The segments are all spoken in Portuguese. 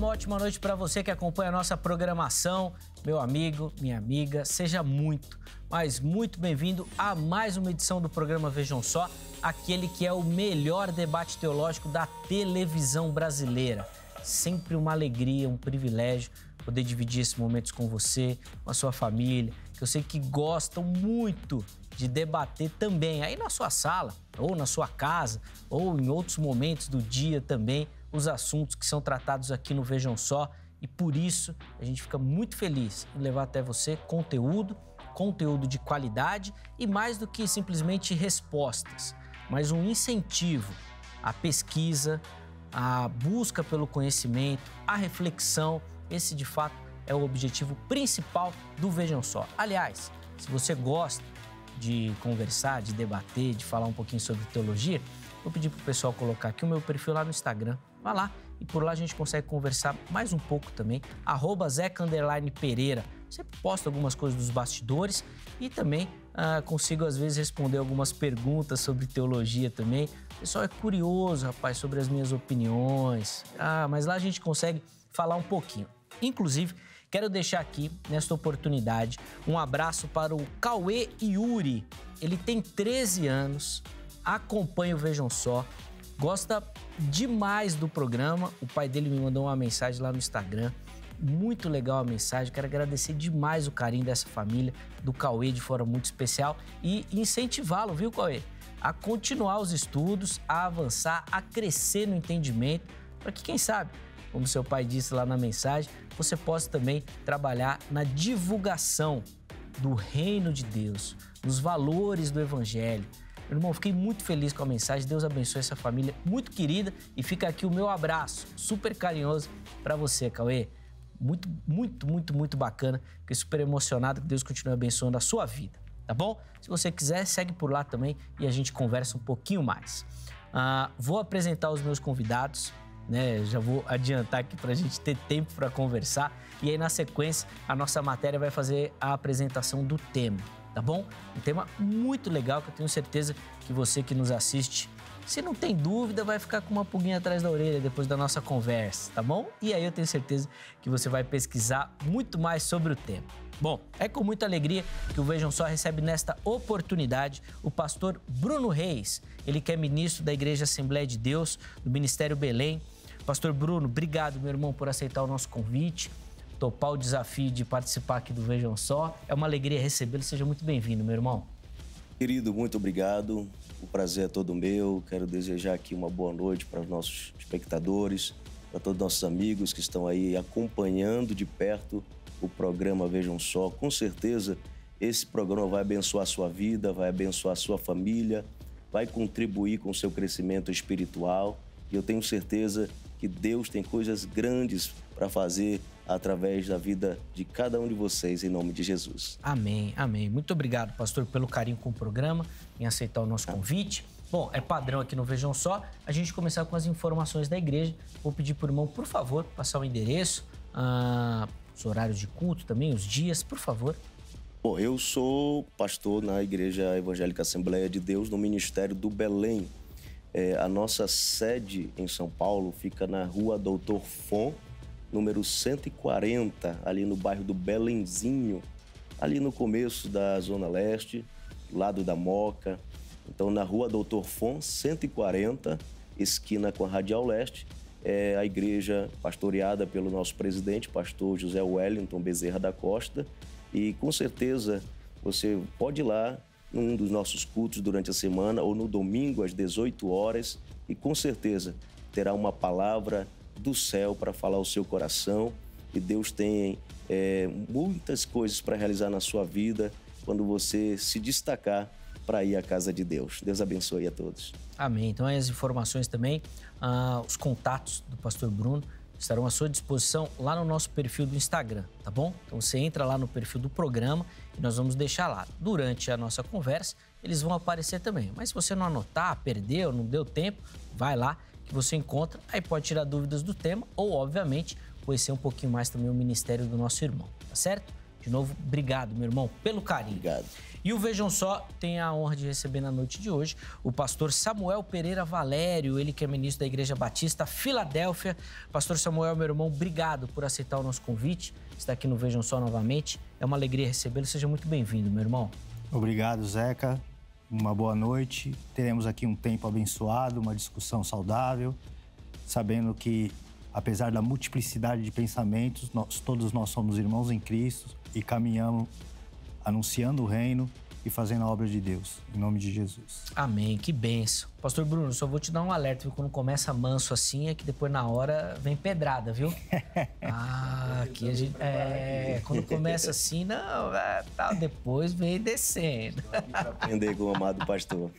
uma ótima noite para você que acompanha a nossa programação. Meu amigo, minha amiga, seja muito, mas muito bem-vindo a mais uma edição do programa Vejam Só, aquele que é o melhor debate teológico da televisão brasileira. Sempre uma alegria, um privilégio poder dividir esses momentos com você, com a sua família, que eu sei que gostam muito de debater também aí na sua sala, ou na sua casa, ou em outros momentos do dia também os assuntos que são tratados aqui no Vejam Só. E por isso a gente fica muito feliz em levar até você conteúdo, conteúdo de qualidade e mais do que simplesmente respostas, mas um incentivo à pesquisa, à busca pelo conhecimento, à reflexão. Esse de fato é o objetivo principal do Vejam Só. Aliás, se você gosta de conversar, de debater, de falar um pouquinho sobre teologia, vou pedir para o pessoal colocar aqui o meu perfil lá no Instagram, Vá lá e por lá a gente consegue conversar mais um pouco também. Arroba Zeca Pereira. Sempre posto algumas coisas dos bastidores e também ah, consigo, às vezes, responder algumas perguntas sobre teologia também. O pessoal é curioso, rapaz, sobre as minhas opiniões. Ah, mas lá a gente consegue falar um pouquinho. Inclusive, Quero deixar aqui, nesta oportunidade, um abraço para o Cauê Yuri. Ele tem 13 anos, acompanha o Vejam Só, gosta demais do programa. O pai dele me mandou uma mensagem lá no Instagram. Muito legal a mensagem. Quero agradecer demais o carinho dessa família, do Cauê de forma muito especial e incentivá-lo, viu, Cauê? A continuar os estudos, a avançar, a crescer no entendimento, para que, quem sabe, como seu pai disse lá na mensagem, você possa também trabalhar na divulgação do reino de Deus, nos valores do evangelho, meu irmão, fiquei muito feliz com a mensagem. Deus abençoe essa família muito querida e fica aqui o meu abraço super carinhoso para você, Cauê. Muito, muito, muito, muito bacana. Fiquei super emocionado que Deus continue abençoando a sua vida, tá bom? Se você quiser, segue por lá também e a gente conversa um pouquinho mais. Ah, vou apresentar os meus convidados. Né, já vou adiantar aqui para a gente ter tempo para conversar. E aí, na sequência, a nossa matéria vai fazer a apresentação do tema tá bom? Um tema muito legal que eu tenho certeza que você que nos assiste, se não tem dúvida, vai ficar com uma pulguinha atrás da orelha depois da nossa conversa, tá bom? E aí eu tenho certeza que você vai pesquisar muito mais sobre o tema. Bom, é com muita alegria que o Vejam Só recebe nesta oportunidade o pastor Bruno Reis, ele que é ministro da Igreja Assembleia de Deus, do Ministério Belém. Pastor Bruno, obrigado, meu irmão, por aceitar o nosso convite topar o desafio de participar aqui do Vejam Só. É uma alegria recebê-lo. Seja muito bem-vindo, meu irmão. Querido, muito obrigado. O prazer é todo meu. Quero desejar aqui uma boa noite para os nossos espectadores, para todos os nossos amigos que estão aí acompanhando de perto o programa Vejam Só. Com certeza, esse programa vai abençoar a sua vida, vai abençoar a sua família, vai contribuir com o seu crescimento espiritual. E eu tenho certeza que Deus tem coisas grandes para fazer através da vida de cada um de vocês, em nome de Jesus. Amém, amém. Muito obrigado, pastor, pelo carinho com o programa, em aceitar o nosso amém. convite. Bom, é padrão aqui no Vejam Só a gente começar com as informações da igreja. Vou pedir por irmão, por favor, passar o endereço, ah, os horários de culto também, os dias, por favor. Bom, eu sou pastor na Igreja Evangélica Assembleia de Deus, no Ministério do Belém. É, a nossa sede em São Paulo fica na rua Doutor Fon, número 140, ali no bairro do Belenzinho, ali no começo da Zona Leste, lado da Moca. Então, na rua Doutor Fon, 140, esquina com a Radial Leste, é a igreja pastoreada pelo nosso presidente, pastor José Wellington Bezerra da Costa. E com certeza você pode ir lá num dos nossos cultos durante a semana ou no domingo às 18 horas e com certeza terá uma palavra do céu para falar ao seu coração. E Deus tem é, muitas coisas para realizar na sua vida quando você se destacar para ir à casa de Deus. Deus abençoe a todos. Amém. Então, as informações também, ah, os contatos do pastor Bruno estarão à sua disposição lá no nosso perfil do Instagram, tá bom? Então você entra lá no perfil do programa e nós vamos deixar lá. Durante a nossa conversa, eles vão aparecer também. Mas se você não anotar, perdeu, não deu tempo, vai lá que você encontra, aí pode tirar dúvidas do tema ou, obviamente, conhecer um pouquinho mais também o ministério do nosso irmão, tá certo? De novo, obrigado, meu irmão, pelo carinho. Obrigado. E o Vejam Só tem a honra de receber na noite de hoje o pastor Samuel Pereira Valério, ele que é ministro da Igreja Batista Filadélfia. Pastor Samuel, meu irmão, obrigado por aceitar o nosso convite, Está aqui no Vejam Só novamente. É uma alegria recebê-lo, seja muito bem-vindo, meu irmão. Obrigado, Zeca uma boa noite. Teremos aqui um tempo abençoado, uma discussão saudável, sabendo que apesar da multiplicidade de pensamentos, nós, todos nós somos irmãos em Cristo e caminhamos anunciando o reino e fazendo a obra de Deus. Em nome de Jesus. Amém. Que benção. Pastor Bruno, só vou te dar um alerta, viu? Quando começa manso assim, é que depois na hora vem pedrada, viu? ah, aqui a gente. É, quando começa assim, não, é, tá, depois vem descendo. aprender com o amado pastor.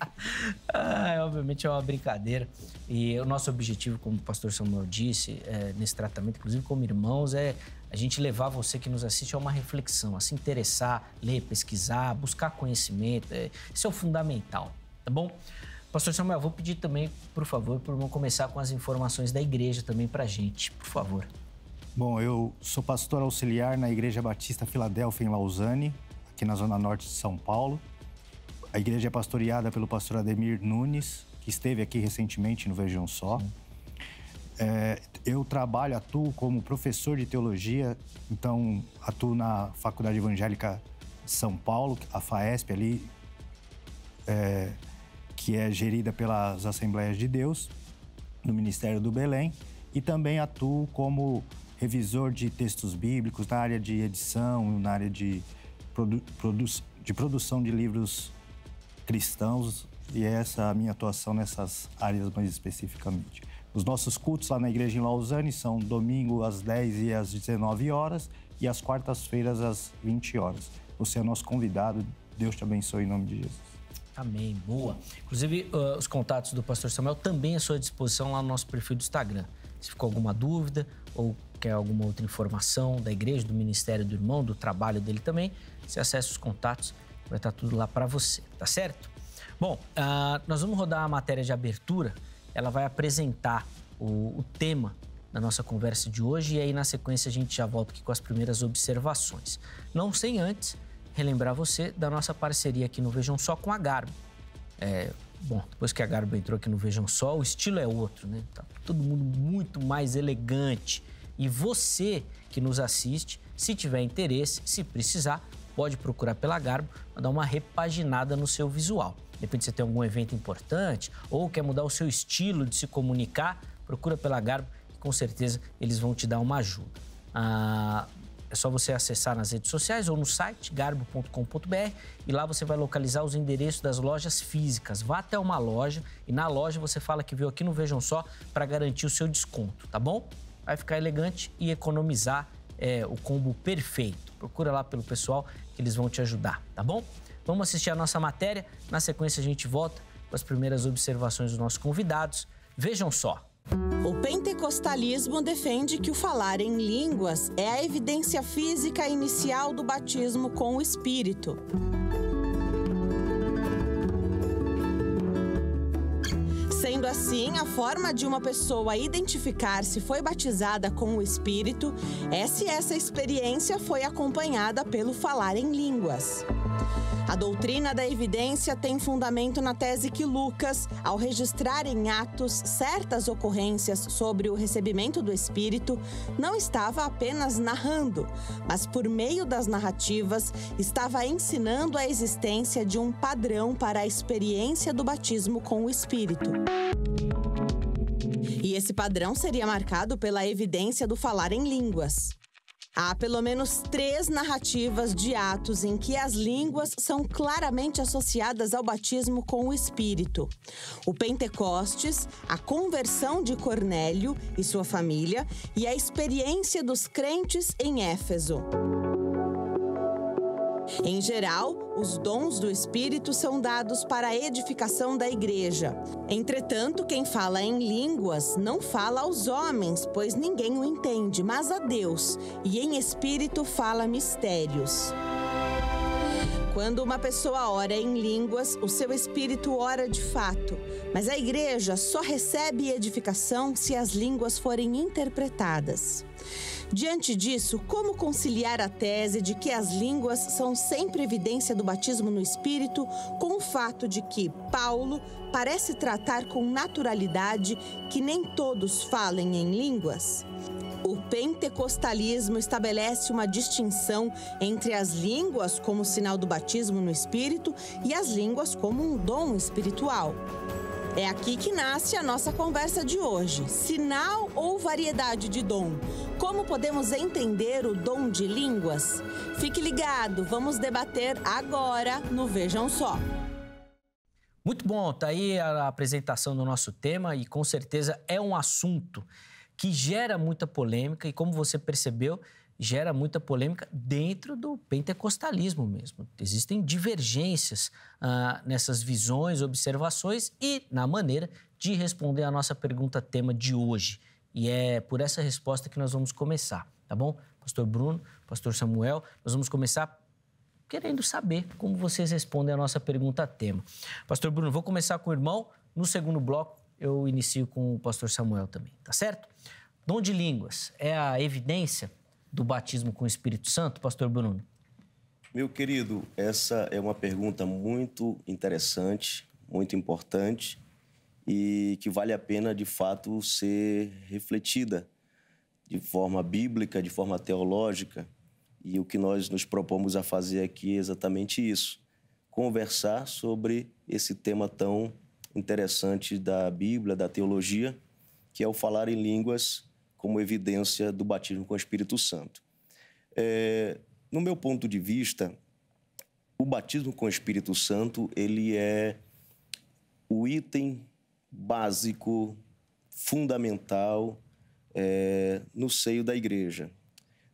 ah, obviamente é uma brincadeira. E o nosso objetivo, como o pastor Samuel disse, é, nesse tratamento, inclusive como irmãos, é a gente levar você que nos assiste a uma reflexão, a se interessar, ler, pesquisar, buscar conhecimento. É, isso é o fundamental, tá bom? Pastor Samuel, vou pedir também, por favor, para o irmão começar com as informações da igreja também para a gente, por favor. Bom, eu sou pastor auxiliar na Igreja Batista Filadélfia, em Lausanne, aqui na zona norte de São Paulo. A igreja é pastoreada pelo pastor Ademir Nunes, que esteve aqui recentemente no Vejam Só. Sim. É, eu trabalho, atuo como professor de teologia, então atuo na Faculdade Evangélica de São Paulo, a FAESP ali, é, que é gerida pelas Assembleias de Deus, no Ministério do Belém, e também atuo como revisor de textos bíblicos na área de edição, na área de, produ produ de produção de livros cristãos, e essa é a minha atuação nessas áreas mais especificamente. Os nossos cultos lá na igreja em Lausanne são domingo às 10 e às 19 horas e às quartas-feiras às 20 horas. Você é nosso convidado. Deus te abençoe em nome de Jesus. Amém. Boa. Inclusive, uh, os contatos do pastor Samuel também à sua disposição lá no nosso perfil do Instagram. Se ficou alguma dúvida ou quer alguma outra informação da igreja, do ministério do irmão, do trabalho dele também, você acessa os contatos, vai estar tudo lá para você, tá certo? Bom, uh, nós vamos rodar a matéria de abertura ela vai apresentar o, o tema da nossa conversa de hoje e aí na sequência a gente já volta aqui com as primeiras observações. Não sem antes relembrar você da nossa parceria aqui no Vejam Só com a Garbo. É, bom, depois que a Garbo entrou aqui no Vejam Só, o estilo é outro, né? Tá todo mundo muito mais elegante. E você que nos assiste, se tiver interesse, se precisar, pode procurar pela Garbo, dar uma repaginada no seu visual repente você tem algum evento importante ou quer mudar o seu estilo de se comunicar, procura pela Garbo, que com certeza eles vão te dar uma ajuda. Ah, é só você acessar nas redes sociais ou no site garbo.com.br e lá você vai localizar os endereços das lojas físicas. Vá até uma loja e na loja você fala que viu aqui no Vejam Só para garantir o seu desconto, tá bom? Vai ficar elegante e economizar é, o combo perfeito. Procura lá pelo pessoal que eles vão te ajudar, tá bom? Vamos assistir a nossa matéria. Na sequência, a gente volta com as primeiras observações dos nossos convidados. Vejam só. O pentecostalismo defende que o falar em línguas é a evidência física inicial do batismo com o Espírito. Sendo assim, a forma de uma pessoa identificar se foi batizada com o Espírito é se essa experiência foi acompanhada pelo falar em línguas. A doutrina da evidência tem fundamento na tese que Lucas, ao registrar em Atos certas ocorrências sobre o recebimento do Espírito, não estava apenas narrando, mas por meio das narrativas estava ensinando a existência de um padrão para a experiência do batismo com o Espírito. E esse padrão seria marcado pela evidência do falar em línguas. Há pelo menos três narrativas de Atos em que as línguas são claramente associadas ao batismo com o Espírito: o Pentecostes, a conversão de Cornélio e sua família e a experiência dos crentes em Éfeso. Em geral, os dons do Espírito são dados para a edificação da igreja. Entretanto, quem fala em línguas não fala aos homens, pois ninguém o entende, mas a Deus, e em espírito fala mistérios. Quando uma pessoa ora em línguas, o seu espírito ora de fato. Mas a igreja só recebe edificação se as línguas forem interpretadas. Diante disso, como conciliar a tese de que as línguas são sempre evidência do batismo no Espírito com o fato de que Paulo parece tratar com naturalidade que nem todos falem em línguas? O pentecostalismo estabelece uma distinção entre as línguas como sinal do batismo no Espírito e as línguas como um dom espiritual. É aqui que nasce a nossa conversa de hoje. Sinal ou variedade de dom? Como podemos entender o dom de línguas? Fique ligado, vamos debater agora no Vejam Só. Muito bom, tá aí a apresentação do nosso tema e com certeza é um assunto que gera muita polêmica e como você percebeu, gera muita polêmica dentro do pentecostalismo mesmo. Existem divergências ah, nessas visões, observações e na maneira de responder a nossa pergunta tema de hoje. E é por essa resposta que nós vamos começar, tá bom? Pastor Bruno, Pastor Samuel, nós vamos começar querendo saber como vocês respondem a nossa pergunta tema. Pastor Bruno, vou começar com o irmão, no segundo bloco eu inicio com o pastor Samuel também, tá certo? Dom de línguas é a evidência do batismo com o Espírito Santo, pastor Bruno? Meu querido, essa é uma pergunta muito interessante, muito importante e que vale a pena de fato ser refletida de forma bíblica, de forma teológica. E o que nós nos propomos a fazer aqui é exatamente isso: conversar sobre esse tema tão interessante da Bíblia, da teologia, que é o falar em línguas como evidência do batismo com o Espírito Santo. É, no meu ponto de vista, o batismo com o Espírito Santo ele é o item básico, fundamental é, no seio da Igreja.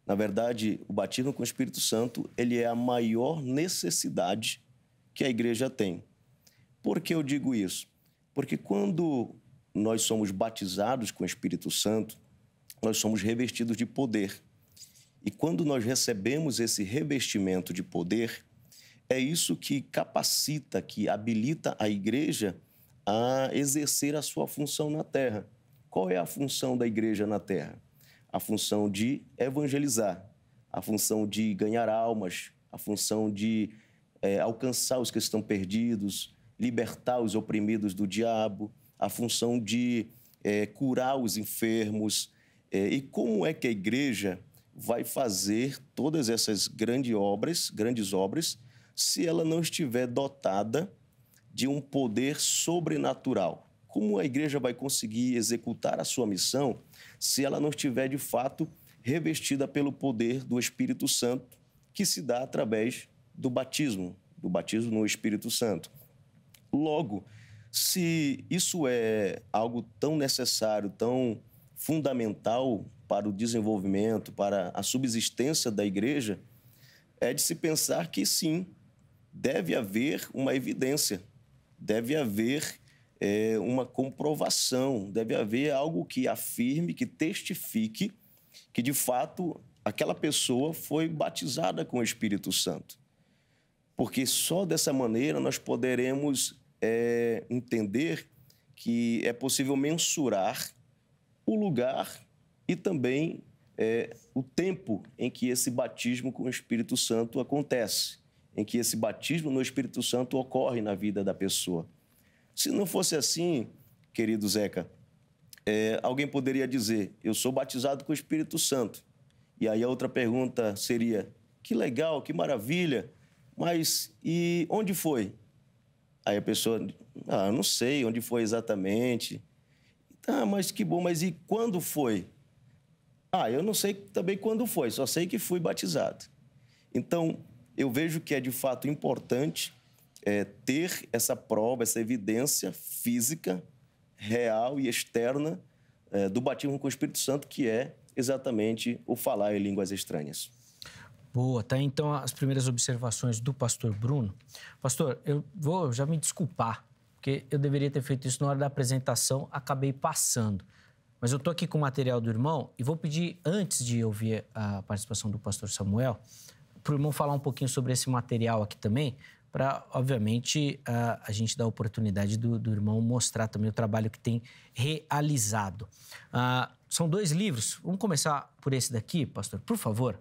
Na verdade, o batismo com o Espírito Santo ele é a maior necessidade que a Igreja tem. Por que eu digo isso? Porque quando nós somos batizados com o Espírito Santo, nós somos revestidos de poder. E quando nós recebemos esse revestimento de poder, é isso que capacita, que habilita a igreja a exercer a sua função na terra. Qual é a função da igreja na terra? A função de evangelizar, a função de ganhar almas, a função de é, alcançar os que estão perdidos, libertar os oprimidos do diabo, a função de é, curar os enfermos, é, e como é que a igreja vai fazer todas essas grandes obras, grandes obras, se ela não estiver dotada de um poder sobrenatural? Como a igreja vai conseguir executar a sua missão se ela não estiver de fato revestida pelo poder do Espírito Santo, que se dá através do batismo, do batismo no Espírito Santo? Logo, se isso é algo tão necessário, tão fundamental para o desenvolvimento, para a subsistência da igreja, é de se pensar que sim, deve haver uma evidência, deve haver é, uma comprovação, deve haver algo que afirme, que testifique que de fato aquela pessoa foi batizada com o Espírito Santo. Porque só dessa maneira nós poderemos é, entender que é possível mensurar o lugar e também é, o tempo em que esse batismo com o Espírito Santo acontece, em que esse batismo no Espírito Santo ocorre na vida da pessoa. Se não fosse assim, querido Zeca, é, alguém poderia dizer: Eu sou batizado com o Espírito Santo. E aí a outra pergunta seria: Que legal, que maravilha, mas e onde foi? Aí a pessoa, ah, não sei onde foi exatamente, ah, mas que bom, mas e quando foi? Ah, eu não sei também quando foi, só sei que fui batizado. Então, eu vejo que é de fato importante é, ter essa prova, essa evidência física, real e externa é, do batismo com o Espírito Santo, que é exatamente o falar em línguas estranhas. Boa, tá? Então, as primeiras observações do pastor Bruno. Pastor, eu vou já me desculpar porque eu deveria ter feito isso na hora da apresentação, acabei passando. Mas eu estou aqui com o material do irmão e vou pedir, antes de ouvir a participação do pastor Samuel, para o irmão falar um pouquinho sobre esse material aqui também, para, obviamente, a, a, gente dar a oportunidade do, do, irmão mostrar também o trabalho que tem realizado. Ah, são dois livros. Vamos começar por esse daqui, pastor, por favor.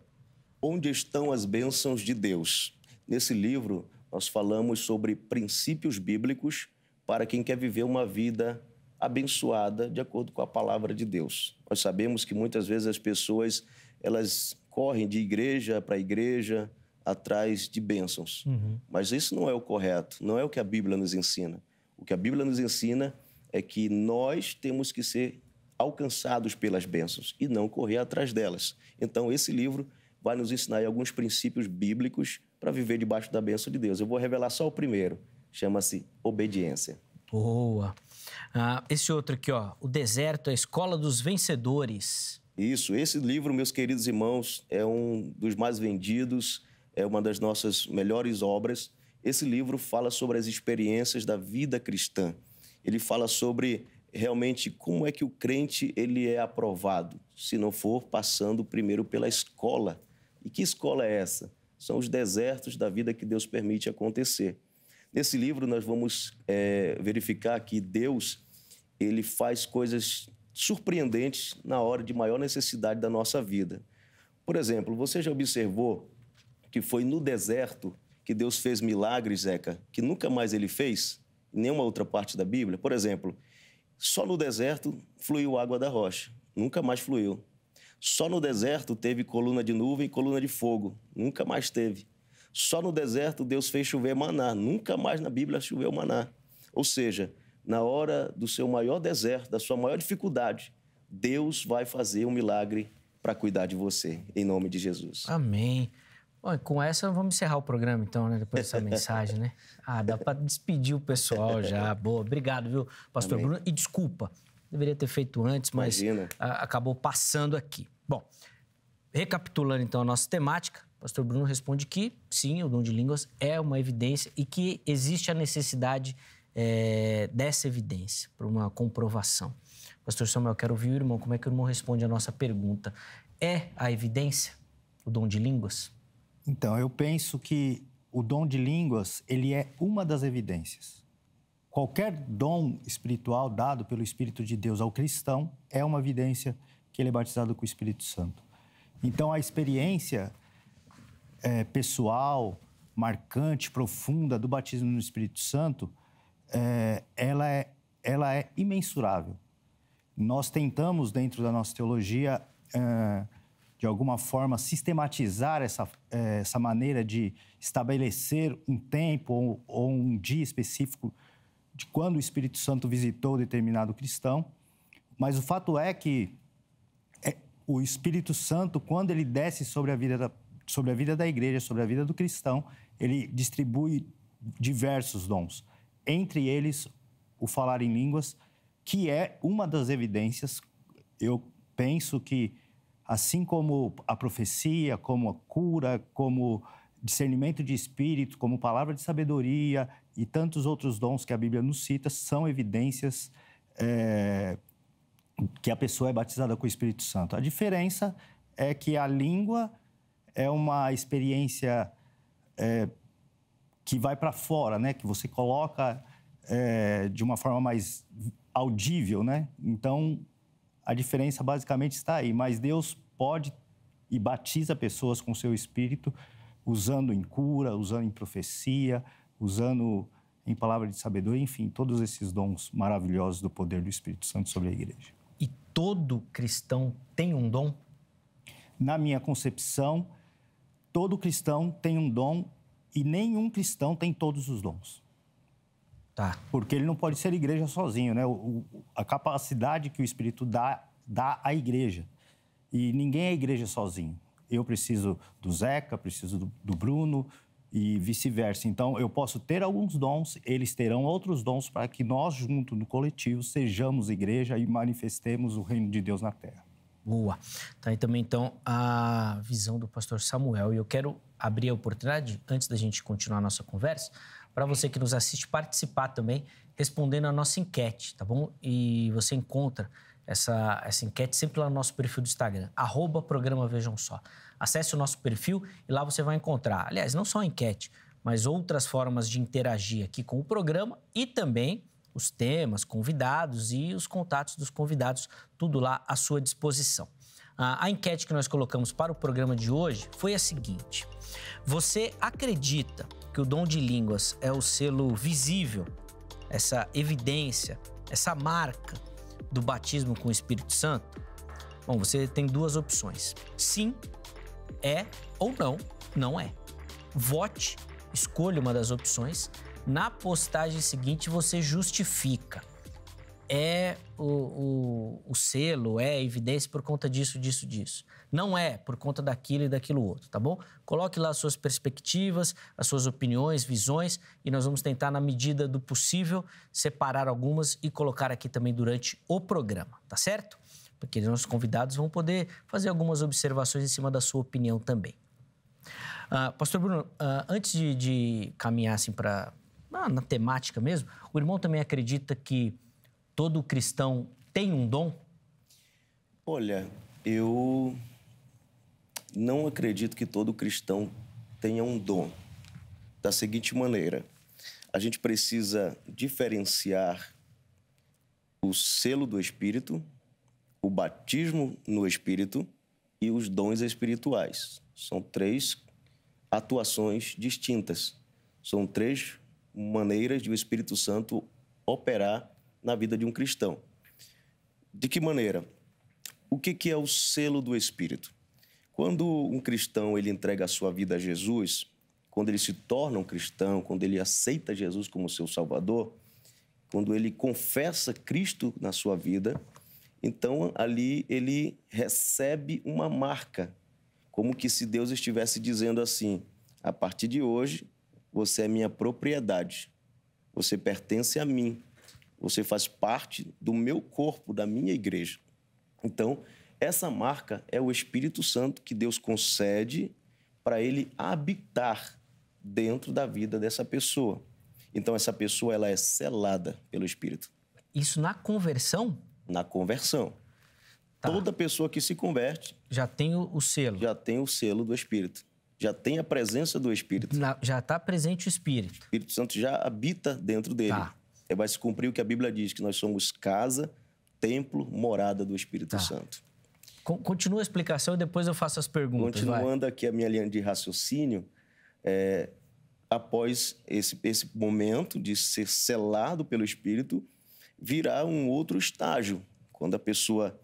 Onde estão as bênçãos de Deus? Nesse livro, nós falamos sobre princípios bíblicos para quem quer viver uma vida abençoada de acordo com a palavra de Deus. Nós sabemos que muitas vezes as pessoas elas correm de igreja para igreja atrás de bênçãos, uhum. mas isso não é o correto, não é o que a Bíblia nos ensina. O que a Bíblia nos ensina é que nós temos que ser alcançados pelas bênçãos e não correr atrás delas. Então esse livro vai nos ensinar alguns princípios bíblicos para viver debaixo da bênção de Deus. Eu vou revelar só o primeiro, Chama-se obediência. Boa. Ah, esse outro aqui, ó, O Deserto, é a Escola dos Vencedores. Isso, esse livro, meus queridos irmãos, é um dos mais vendidos, é uma das nossas melhores obras. Esse livro fala sobre as experiências da vida cristã. Ele fala sobre realmente como é que o crente ele é aprovado, se não for passando primeiro pela escola. E que escola é essa? São os desertos da vida que Deus permite acontecer. Nesse livro, nós vamos é, verificar que Deus ele faz coisas surpreendentes na hora de maior necessidade da nossa vida. Por exemplo, você já observou que foi no deserto que Deus fez milagres, Zeca, que nunca mais ele fez em nenhuma outra parte da Bíblia? Por exemplo, só no deserto fluiu água da rocha, nunca mais fluiu. Só no deserto teve coluna de nuvem e coluna de fogo, nunca mais teve. Só no deserto Deus fez chover maná. Nunca mais na Bíblia choveu maná. Ou seja, na hora do seu maior deserto, da sua maior dificuldade, Deus vai fazer um milagre para cuidar de você, em nome de Jesus. Amém. Olha, com essa vamos encerrar o programa então, né? Depois dessa mensagem, né? Ah, dá para despedir o pessoal já. Boa, obrigado, viu, Pastor Amém. Bruno. E desculpa, deveria ter feito antes, mas a, acabou passando aqui. Bom, recapitulando então a nossa temática, pastor Bruno responde que sim, o dom de línguas é uma evidência e que existe a necessidade é, dessa evidência para uma comprovação. Pastor Samuel, quero ouvir o irmão. Como é que o irmão responde a nossa pergunta? É a evidência o dom de línguas? Então, eu penso que o dom de línguas, ele é uma das evidências. Qualquer dom espiritual dado pelo Espírito de Deus ao cristão é uma evidência que ele é batizado com o Espírito Santo. Então, a experiência é, pessoal, marcante, profunda do batismo no Espírito Santo, é, ela, é, ela é imensurável. Nós tentamos, dentro da nossa teologia, é, de alguma forma, sistematizar essa, é, essa maneira de estabelecer um tempo ou, ou um dia específico de quando o Espírito Santo visitou determinado cristão. Mas o fato é que é, o Espírito Santo, quando ele desce sobre a vida da, sobre a vida da igreja, sobre a vida do cristão, ele distribui diversos dons. Entre eles, o falar em línguas, que é uma das evidências. Eu penso que, assim como a profecia, como a cura, como discernimento de espírito, como palavra de sabedoria e tantos outros dons que a Bíblia nos cita, são evidências é, que a pessoa é batizada com o Espírito Santo. A diferença é que a língua é uma experiência é, que vai para fora, né? Que você coloca é, de uma forma mais audível, né? Então, a diferença basicamente está aí. Mas Deus pode e batiza pessoas com seu Espírito, usando em cura, usando em profecia, usando em palavra de sabedoria, enfim, todos esses dons maravilhosos do poder do Espírito Santo sobre a igreja. E todo cristão tem um dom? Na minha concepção, todo cristão tem um dom e nenhum cristão tem todos os dons. Tá. Porque ele não pode ser igreja sozinho, né? O, o, a capacidade que o Espírito dá, dá à igreja. E ninguém é igreja sozinho. Eu preciso do Zeca, preciso do, do Bruno e vice-versa. Então, eu posso ter alguns dons, eles terão outros dons para que nós, junto no coletivo, sejamos igreja e manifestemos o reino de Deus na terra. Boa. Tá aí também, então, a visão do pastor Samuel. E eu quero abrir a oportunidade, antes da gente continuar a nossa conversa, para você que nos assiste participar também, respondendo a nossa enquete, tá bom? E você encontra essa, essa enquete sempre lá no nosso perfil do Instagram, arroba programa Vejam Só. Acesse o nosso perfil e lá você vai encontrar, aliás, não só a enquete, mas outras formas de interagir aqui com o programa e também os temas, convidados e os contatos dos convidados, tudo lá à sua disposição. A enquete que nós colocamos para o programa de hoje foi a seguinte: Você acredita que o dom de línguas é o selo visível, essa evidência, essa marca do batismo com o Espírito Santo? Bom, você tem duas opções: sim, é ou não, não é. Vote, escolha uma das opções na postagem seguinte, você justifica. É o, o, o selo, é evidência por conta disso, disso, disso. Não é por conta daquilo e daquilo outro, tá bom? Coloque lá as suas perspectivas, as suas opiniões, visões e nós vamos tentar, na medida do possível, separar algumas e colocar aqui também durante o programa, tá certo? porque nossos convidados vão poder fazer algumas observações em cima da sua opinião também. Uh, Pastor Bruno, uh, antes de, de caminhar assim, para na, na temática mesmo, o irmão também acredita que todo cristão tem um dom? Olha, eu não acredito que todo cristão tenha um dom. Da seguinte maneira, a gente precisa diferenciar o selo do Espírito, o batismo no Espírito e os dons espirituais. São três atuações distintas. São três maneiras de o Espírito Santo operar na vida de um cristão. De que maneira? O que, que é o selo do Espírito? Quando um cristão ele entrega a sua vida a Jesus, quando ele se torna um cristão, quando ele aceita Jesus como seu Salvador, quando ele confessa Cristo na sua vida, então ali ele recebe uma marca, como que se Deus estivesse dizendo assim: a partir de hoje você é minha propriedade. Você pertence a mim. Você faz parte do meu corpo, da minha igreja. Então, essa marca é o Espírito Santo que Deus concede para ele habitar dentro da vida dessa pessoa. Então essa pessoa ela é selada pelo Espírito. Isso na conversão? Na conversão. Tá. Toda pessoa que se converte já tem o selo. Já tem o selo do Espírito já tem a presença do Espírito. Já está presente o Espírito. O Espírito Santo já habita dentro dele. Tá. É, vai se cumprir o que a Bíblia diz, que nós somos casa, templo, morada do Espírito tá. Santo. Continua a explicação e depois eu faço as perguntas. Continuando vai. aqui a minha linha de raciocínio, é, após esse, esse momento de ser selado pelo Espírito, virá um outro estágio, quando a pessoa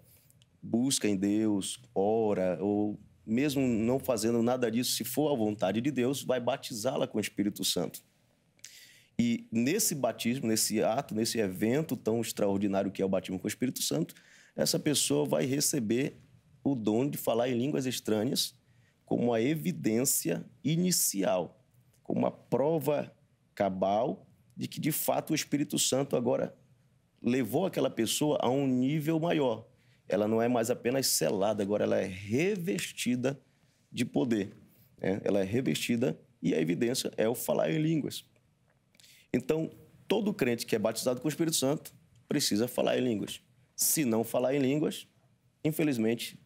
busca em Deus, ora ou mesmo não fazendo nada disso, se for a vontade de Deus, vai batizá-la com o Espírito Santo. E nesse batismo, nesse ato, nesse evento tão extraordinário que é o batismo com o Espírito Santo, essa pessoa vai receber o dom de falar em línguas estranhas como a evidência inicial, como a prova cabal de que de fato o Espírito Santo agora levou aquela pessoa a um nível maior, ela não é mais apenas selada, agora ela é revestida de poder. Né? Ela é revestida e a evidência é o falar em línguas. Então, todo crente que é batizado com o Espírito Santo precisa falar em línguas. Se não falar em línguas, infelizmente,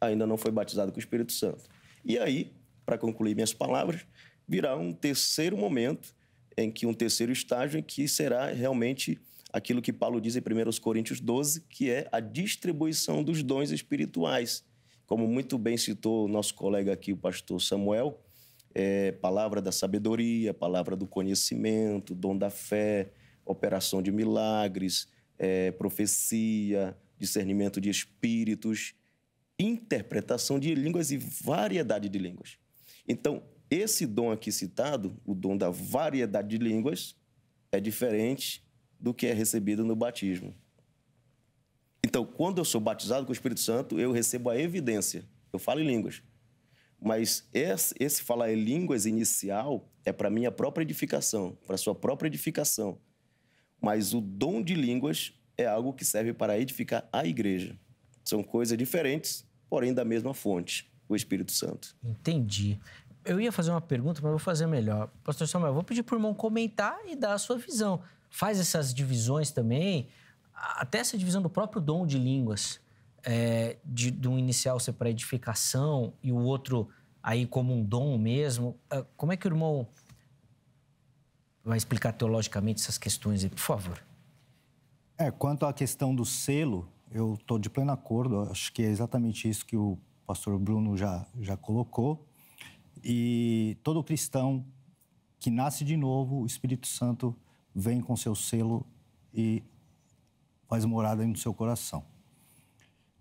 ainda não foi batizado com o Espírito Santo. E aí, para concluir minhas palavras, virá um terceiro momento em que um terceiro estágio em que será realmente aquilo que Paulo diz em 1 Coríntios 12, que é a distribuição dos dons espirituais. Como muito bem citou o nosso colega aqui, o pastor Samuel, é, palavra da sabedoria, palavra do conhecimento, dom da fé, operação de milagres, é, profecia, discernimento de espíritos, interpretação de línguas e variedade de línguas. Então, esse dom aqui citado, o dom da variedade de línguas, é diferente do que é recebido no batismo. Então, quando eu sou batizado com o Espírito Santo, eu recebo a evidência. Eu falo em línguas. Mas esse, esse falar em línguas inicial é para minha própria edificação, para sua própria edificação. Mas o dom de línguas é algo que serve para edificar a igreja. São coisas diferentes, porém da mesma fonte, o Espírito Santo. Entendi. Eu ia fazer uma pergunta, mas vou fazer melhor. Pastor Samuel, vou pedir para o irmão comentar e dar a sua visão faz essas divisões também, até essa divisão do próprio dom de línguas, é, de, de um inicial ser para edificação e o outro aí como um dom mesmo. Ah, como é que o irmão vai explicar teologicamente essas questões aí, por favor? É, quanto à questão do selo, eu estou de pleno acordo, acho que é exatamente isso que o pastor Bruno já, já colocou. E todo cristão que nasce de novo, o Espírito Santo vem com seu selo e faz morada no seu coração.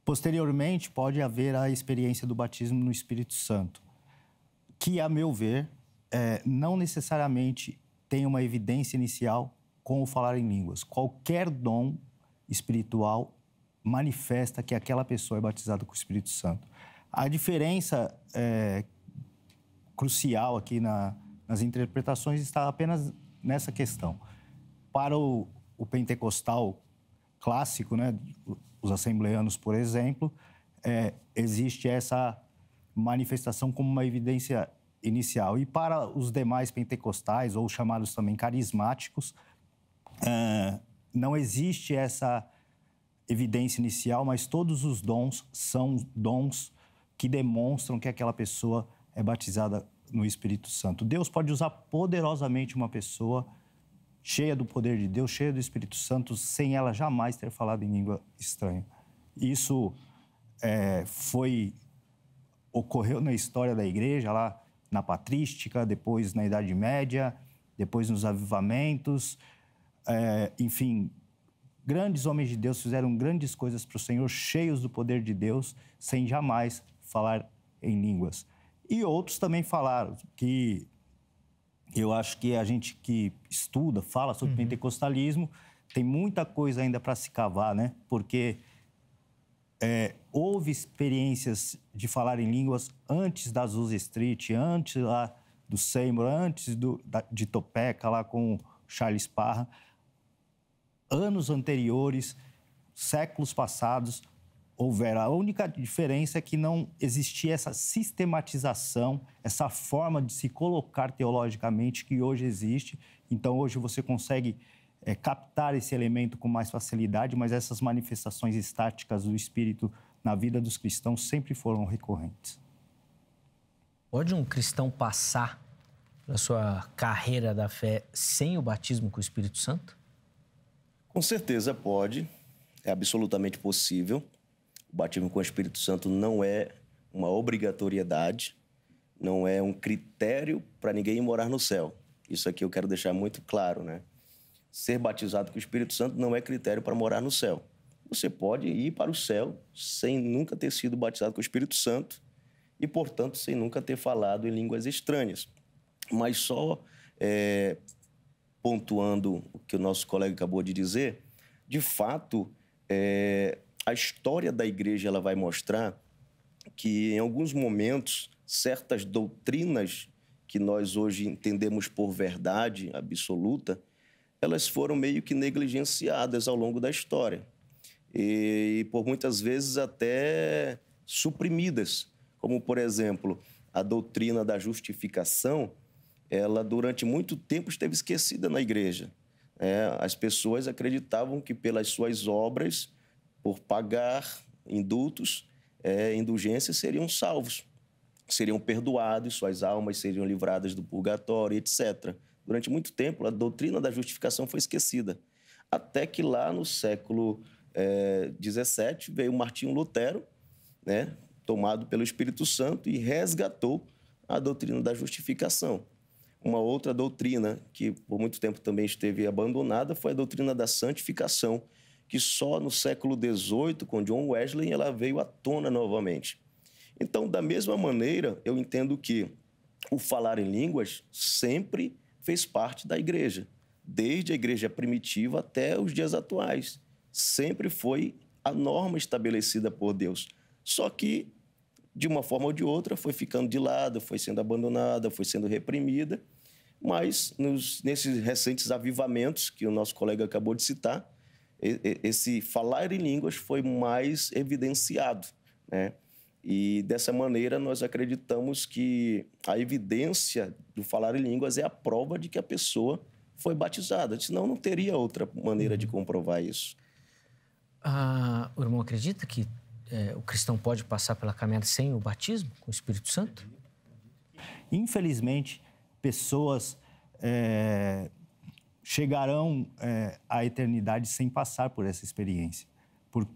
Posteriormente, pode haver a experiência do batismo no Espírito Santo, que, a meu ver, é, não necessariamente tem uma evidência inicial com o falar em línguas. Qualquer dom espiritual manifesta que aquela pessoa é batizada com o Espírito Santo. A diferença é, crucial aqui na, nas interpretações está apenas nessa questão. Para o, o pentecostal clássico, né, os assembleanos, por exemplo, é, existe essa manifestação como uma evidência inicial. E para os demais pentecostais, ou chamados também carismáticos, é, não existe essa evidência inicial, mas todos os dons são dons que demonstram que aquela pessoa é batizada no Espírito Santo. Deus pode usar poderosamente uma pessoa cheia do poder de Deus, cheia do Espírito Santo, sem ela jamais ter falado em língua estranha. Isso é, foi ocorreu na história da igreja, lá na patrística, depois na Idade Média, depois nos avivamentos, é, enfim, grandes homens de Deus fizeram grandes coisas para o Senhor, cheios do poder de Deus, sem jamais falar em línguas. E outros também falaram que eu acho que a gente que estuda, fala sobre uhum. pentecostalismo, tem muita coisa ainda para se cavar, né? Porque é, houve experiências de falar em línguas antes da Azusa Street, antes lá do Seymour, antes do, da, de Topeka, lá com Charles Parra. Anos anteriores, séculos passados, Houver A única diferença é que não existia essa sistematização, essa forma de se colocar teologicamente que hoje existe. Então, hoje você consegue é, captar esse elemento com mais facilidade, mas essas manifestações estáticas do Espírito na vida dos cristãos sempre foram recorrentes. Pode um cristão passar na sua carreira da fé sem o batismo com o Espírito Santo? Com certeza pode, é absolutamente possível. O batismo com o Espírito Santo não é uma obrigatoriedade, não é um critério para ninguém morar no céu. Isso aqui eu quero deixar muito claro, né? Ser batizado com o Espírito Santo não é critério para morar no céu. Você pode ir para o céu sem nunca ter sido batizado com o Espírito Santo e, portanto, sem nunca ter falado em línguas estranhas. Mas só é, pontuando o que o nosso colega acabou de dizer, de fato, é, a história da igreja ela vai mostrar que em alguns momentos certas doutrinas que nós hoje entendemos por verdade absoluta, elas foram meio que negligenciadas ao longo da história. E, e por muitas vezes até suprimidas, como por exemplo, a doutrina da justificação, ela durante muito tempo esteve esquecida na igreja. É, as pessoas acreditavam que pelas suas obras por pagar indultos, é, indulgências, seriam salvos, seriam perdoados, suas almas seriam livradas do purgatório, etc. Durante muito tempo, a doutrina da justificação foi esquecida. Até que lá no século é, 17 veio Martinho Lutero, né, tomado pelo Espírito Santo, e resgatou a doutrina da justificação. Uma outra doutrina que por muito tempo também esteve abandonada foi a doutrina da santificação, que só no século XVIII, com John Wesley, ela veio à tona novamente. Então, da mesma maneira, eu entendo que o falar em línguas sempre fez parte da igreja, desde a igreja primitiva até os dias atuais. Sempre foi a norma estabelecida por Deus. Só que, de uma forma ou de outra, foi ficando de lado, foi sendo abandonada, foi sendo reprimida. Mas, nos, nesses recentes avivamentos que o nosso colega acabou de citar, esse falar em línguas foi mais evidenciado, né? E dessa maneira nós acreditamos que a evidência do falar em línguas é a prova de que a pessoa foi batizada, senão não teria outra maneira de uhum. comprovar isso. Ah, o irmão acredita que é, o cristão pode passar pela caminhada sem o batismo com o Espírito Santo? Infelizmente, pessoas é, chegarão é, à eternidade sem passar por essa experiência. Por,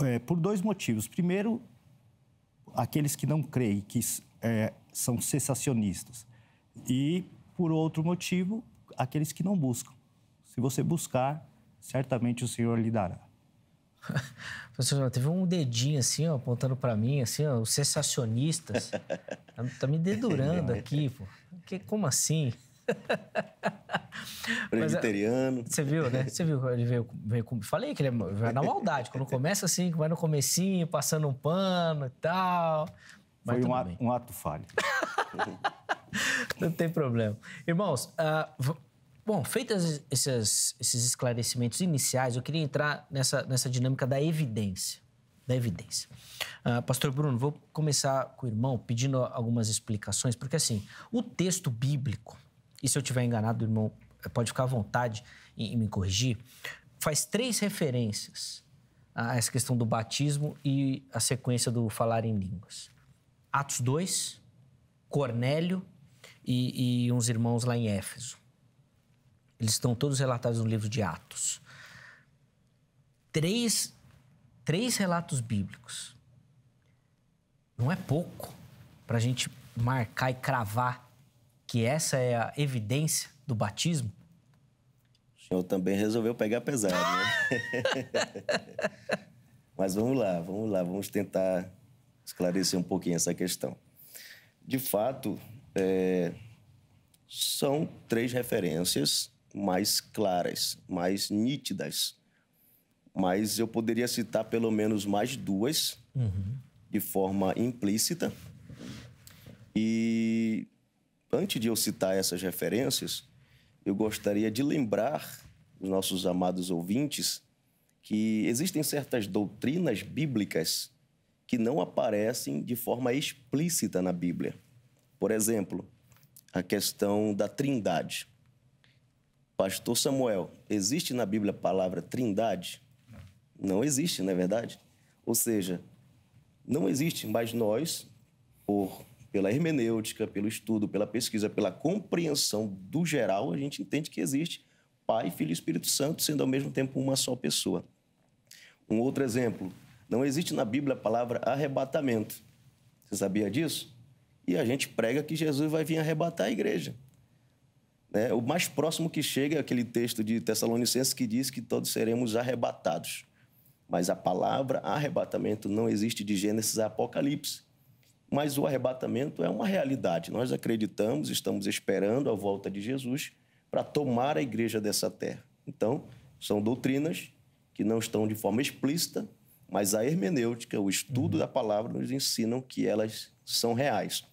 é, por dois motivos. Primeiro, aqueles que não creem, que é, são cessacionistas. E, por outro motivo, aqueles que não buscam. Se você buscar, certamente o Senhor lhe dará. Professor, teve um dedinho assim, ó, apontando para mim, assim, ó, os cessacionistas. tá, tá me dedurando é. aqui, pô. Que, como assim? Presbiteriano. É, você viu, né? Você viu, ele veio, veio com... Falei que ele é vai na maldade. Quando começa assim, vai no comecinho, passando um pano e tal. Mas Foi um ato, um ato, falho. Não tem problema. Irmãos, uh, bom, feitos esses, esses esclarecimentos iniciais, eu queria entrar nessa, nessa dinâmica da evidência da evidência. Uh, Pastor Bruno, vou começar com o irmão pedindo algumas explicações, porque assim, o texto bíblico, e se eu tiver enganado, irmão, pode ficar à vontade em, em me corrigir, faz três referências a essa questão do batismo e a sequência do falar em línguas. Atos 2, Cornélio e, e uns irmãos lá em Éfeso. Eles estão todos relatados no livro de Atos. Três, três relatos bíblicos. Não é pouco para a gente marcar e cravar que essa é a evidência do batismo? O senhor também resolveu pegar pesado, né? Mas vamos lá, vamos lá, vamos tentar esclarecer um pouquinho essa questão. De fato, é, são três referências mais claras, mais nítidas. Mas eu poderia citar pelo menos mais duas, uhum. de forma implícita. E antes de eu citar essas referências, eu gostaria de lembrar os nossos amados ouvintes que existem certas doutrinas bíblicas que não aparecem de forma explícita na Bíblia. Por exemplo, a questão da trindade. Pastor Samuel, existe na Bíblia a palavra trindade? Não existe, não é verdade? Ou seja, não existe, mas nós, por pela hermenêutica, pelo estudo, pela pesquisa, pela compreensão do geral, a gente entende que existe Pai, Filho e Espírito Santo, sendo ao mesmo tempo uma só pessoa. Um outro exemplo, não existe na Bíblia a palavra arrebatamento. Você sabia disso? E a gente prega que Jesus vai vir arrebatar a igreja. Né? O mais próximo que chega é aquele texto de Tessalonicenses que diz que todos seremos arrebatados. Mas a palavra arrebatamento não existe de Gênesis a Apocalipse mas o arrebatamento é uma realidade. Nós acreditamos, estamos esperando a volta de Jesus para tomar a igreja dessa terra. Então, são doutrinas que não estão de forma explícita, mas a hermenêutica, o estudo uhum. da palavra, nos ensinam que elas são reais.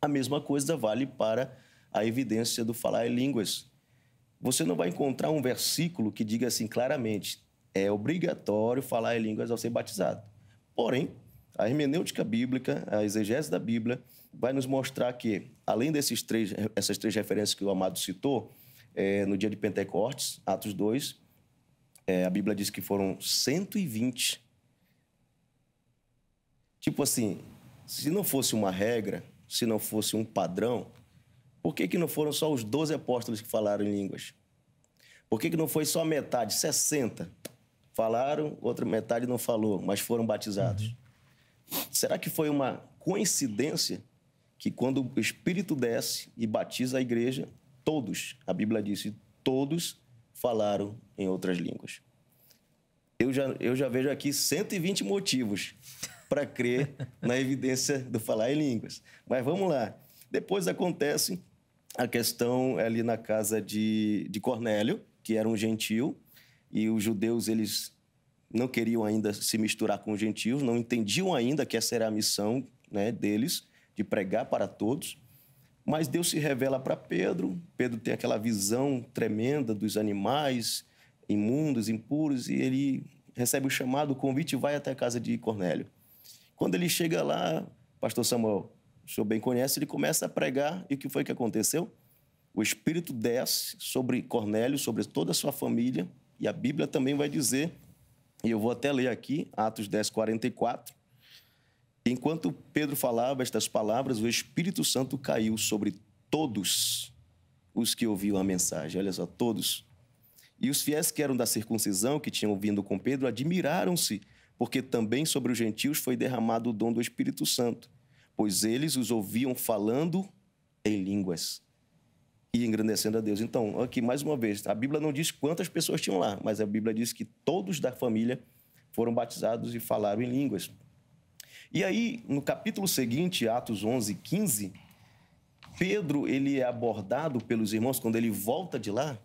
A mesma coisa vale para a evidência do falar em línguas. Você não vai encontrar um versículo que diga assim claramente: é obrigatório falar em línguas ao ser batizado. Porém, a hermenêutica bíblica, a exegese da Bíblia, vai nos mostrar que, além desses três, essas três referências que o Amado citou, é, no dia de Pentecostes, Atos 2, é, a Bíblia diz que foram 120. Tipo assim, se não fosse uma regra, se não fosse um padrão, por que, que não foram só os 12 apóstolos que falaram em línguas? Por que, que não foi só metade, 60? Falaram, outra metade não falou, mas foram batizados. Uhum. Será que foi uma coincidência que quando o Espírito desce e batiza a igreja, todos, a Bíblia disse, todos falaram em outras línguas? Eu já, eu já vejo aqui 120 motivos para crer na evidência do falar em línguas. Mas vamos lá. Depois acontece a questão ali na casa de, de Cornélio, que era um gentil, e os judeus eles não queriam ainda se misturar com os gentios, não entendiam ainda que essa era a missão né, deles, de pregar para todos. Mas Deus se revela para Pedro. Pedro tem aquela visão tremenda dos animais imundos, impuros, e ele recebe o chamado, o convite e vai até a casa de Cornélio. Quando ele chega lá, pastor Samuel, o senhor bem conhece, ele começa a pregar e o que foi que aconteceu? O Espírito desce sobre Cornélio, sobre toda a sua família, e a Bíblia também vai dizer e eu vou até ler aqui, Atos 10, 44. Enquanto Pedro falava estas palavras, o Espírito Santo caiu sobre todos os que ouviam a mensagem. Olha só, todos. E os fiéis que eram da circuncisão, que tinham vindo com Pedro, admiraram-se, porque também sobre os gentios foi derramado o dom do Espírito Santo, pois eles os ouviam falando em línguas e engrandecendo a Deus. Então, aqui mais uma vez, a Bíblia não diz quantas pessoas tinham lá, mas a Bíblia diz que todos da família foram batizados e falaram em línguas. E aí, no capítulo seguinte, Atos 11, 15, Pedro ele é abordado pelos irmãos quando ele volta de lá.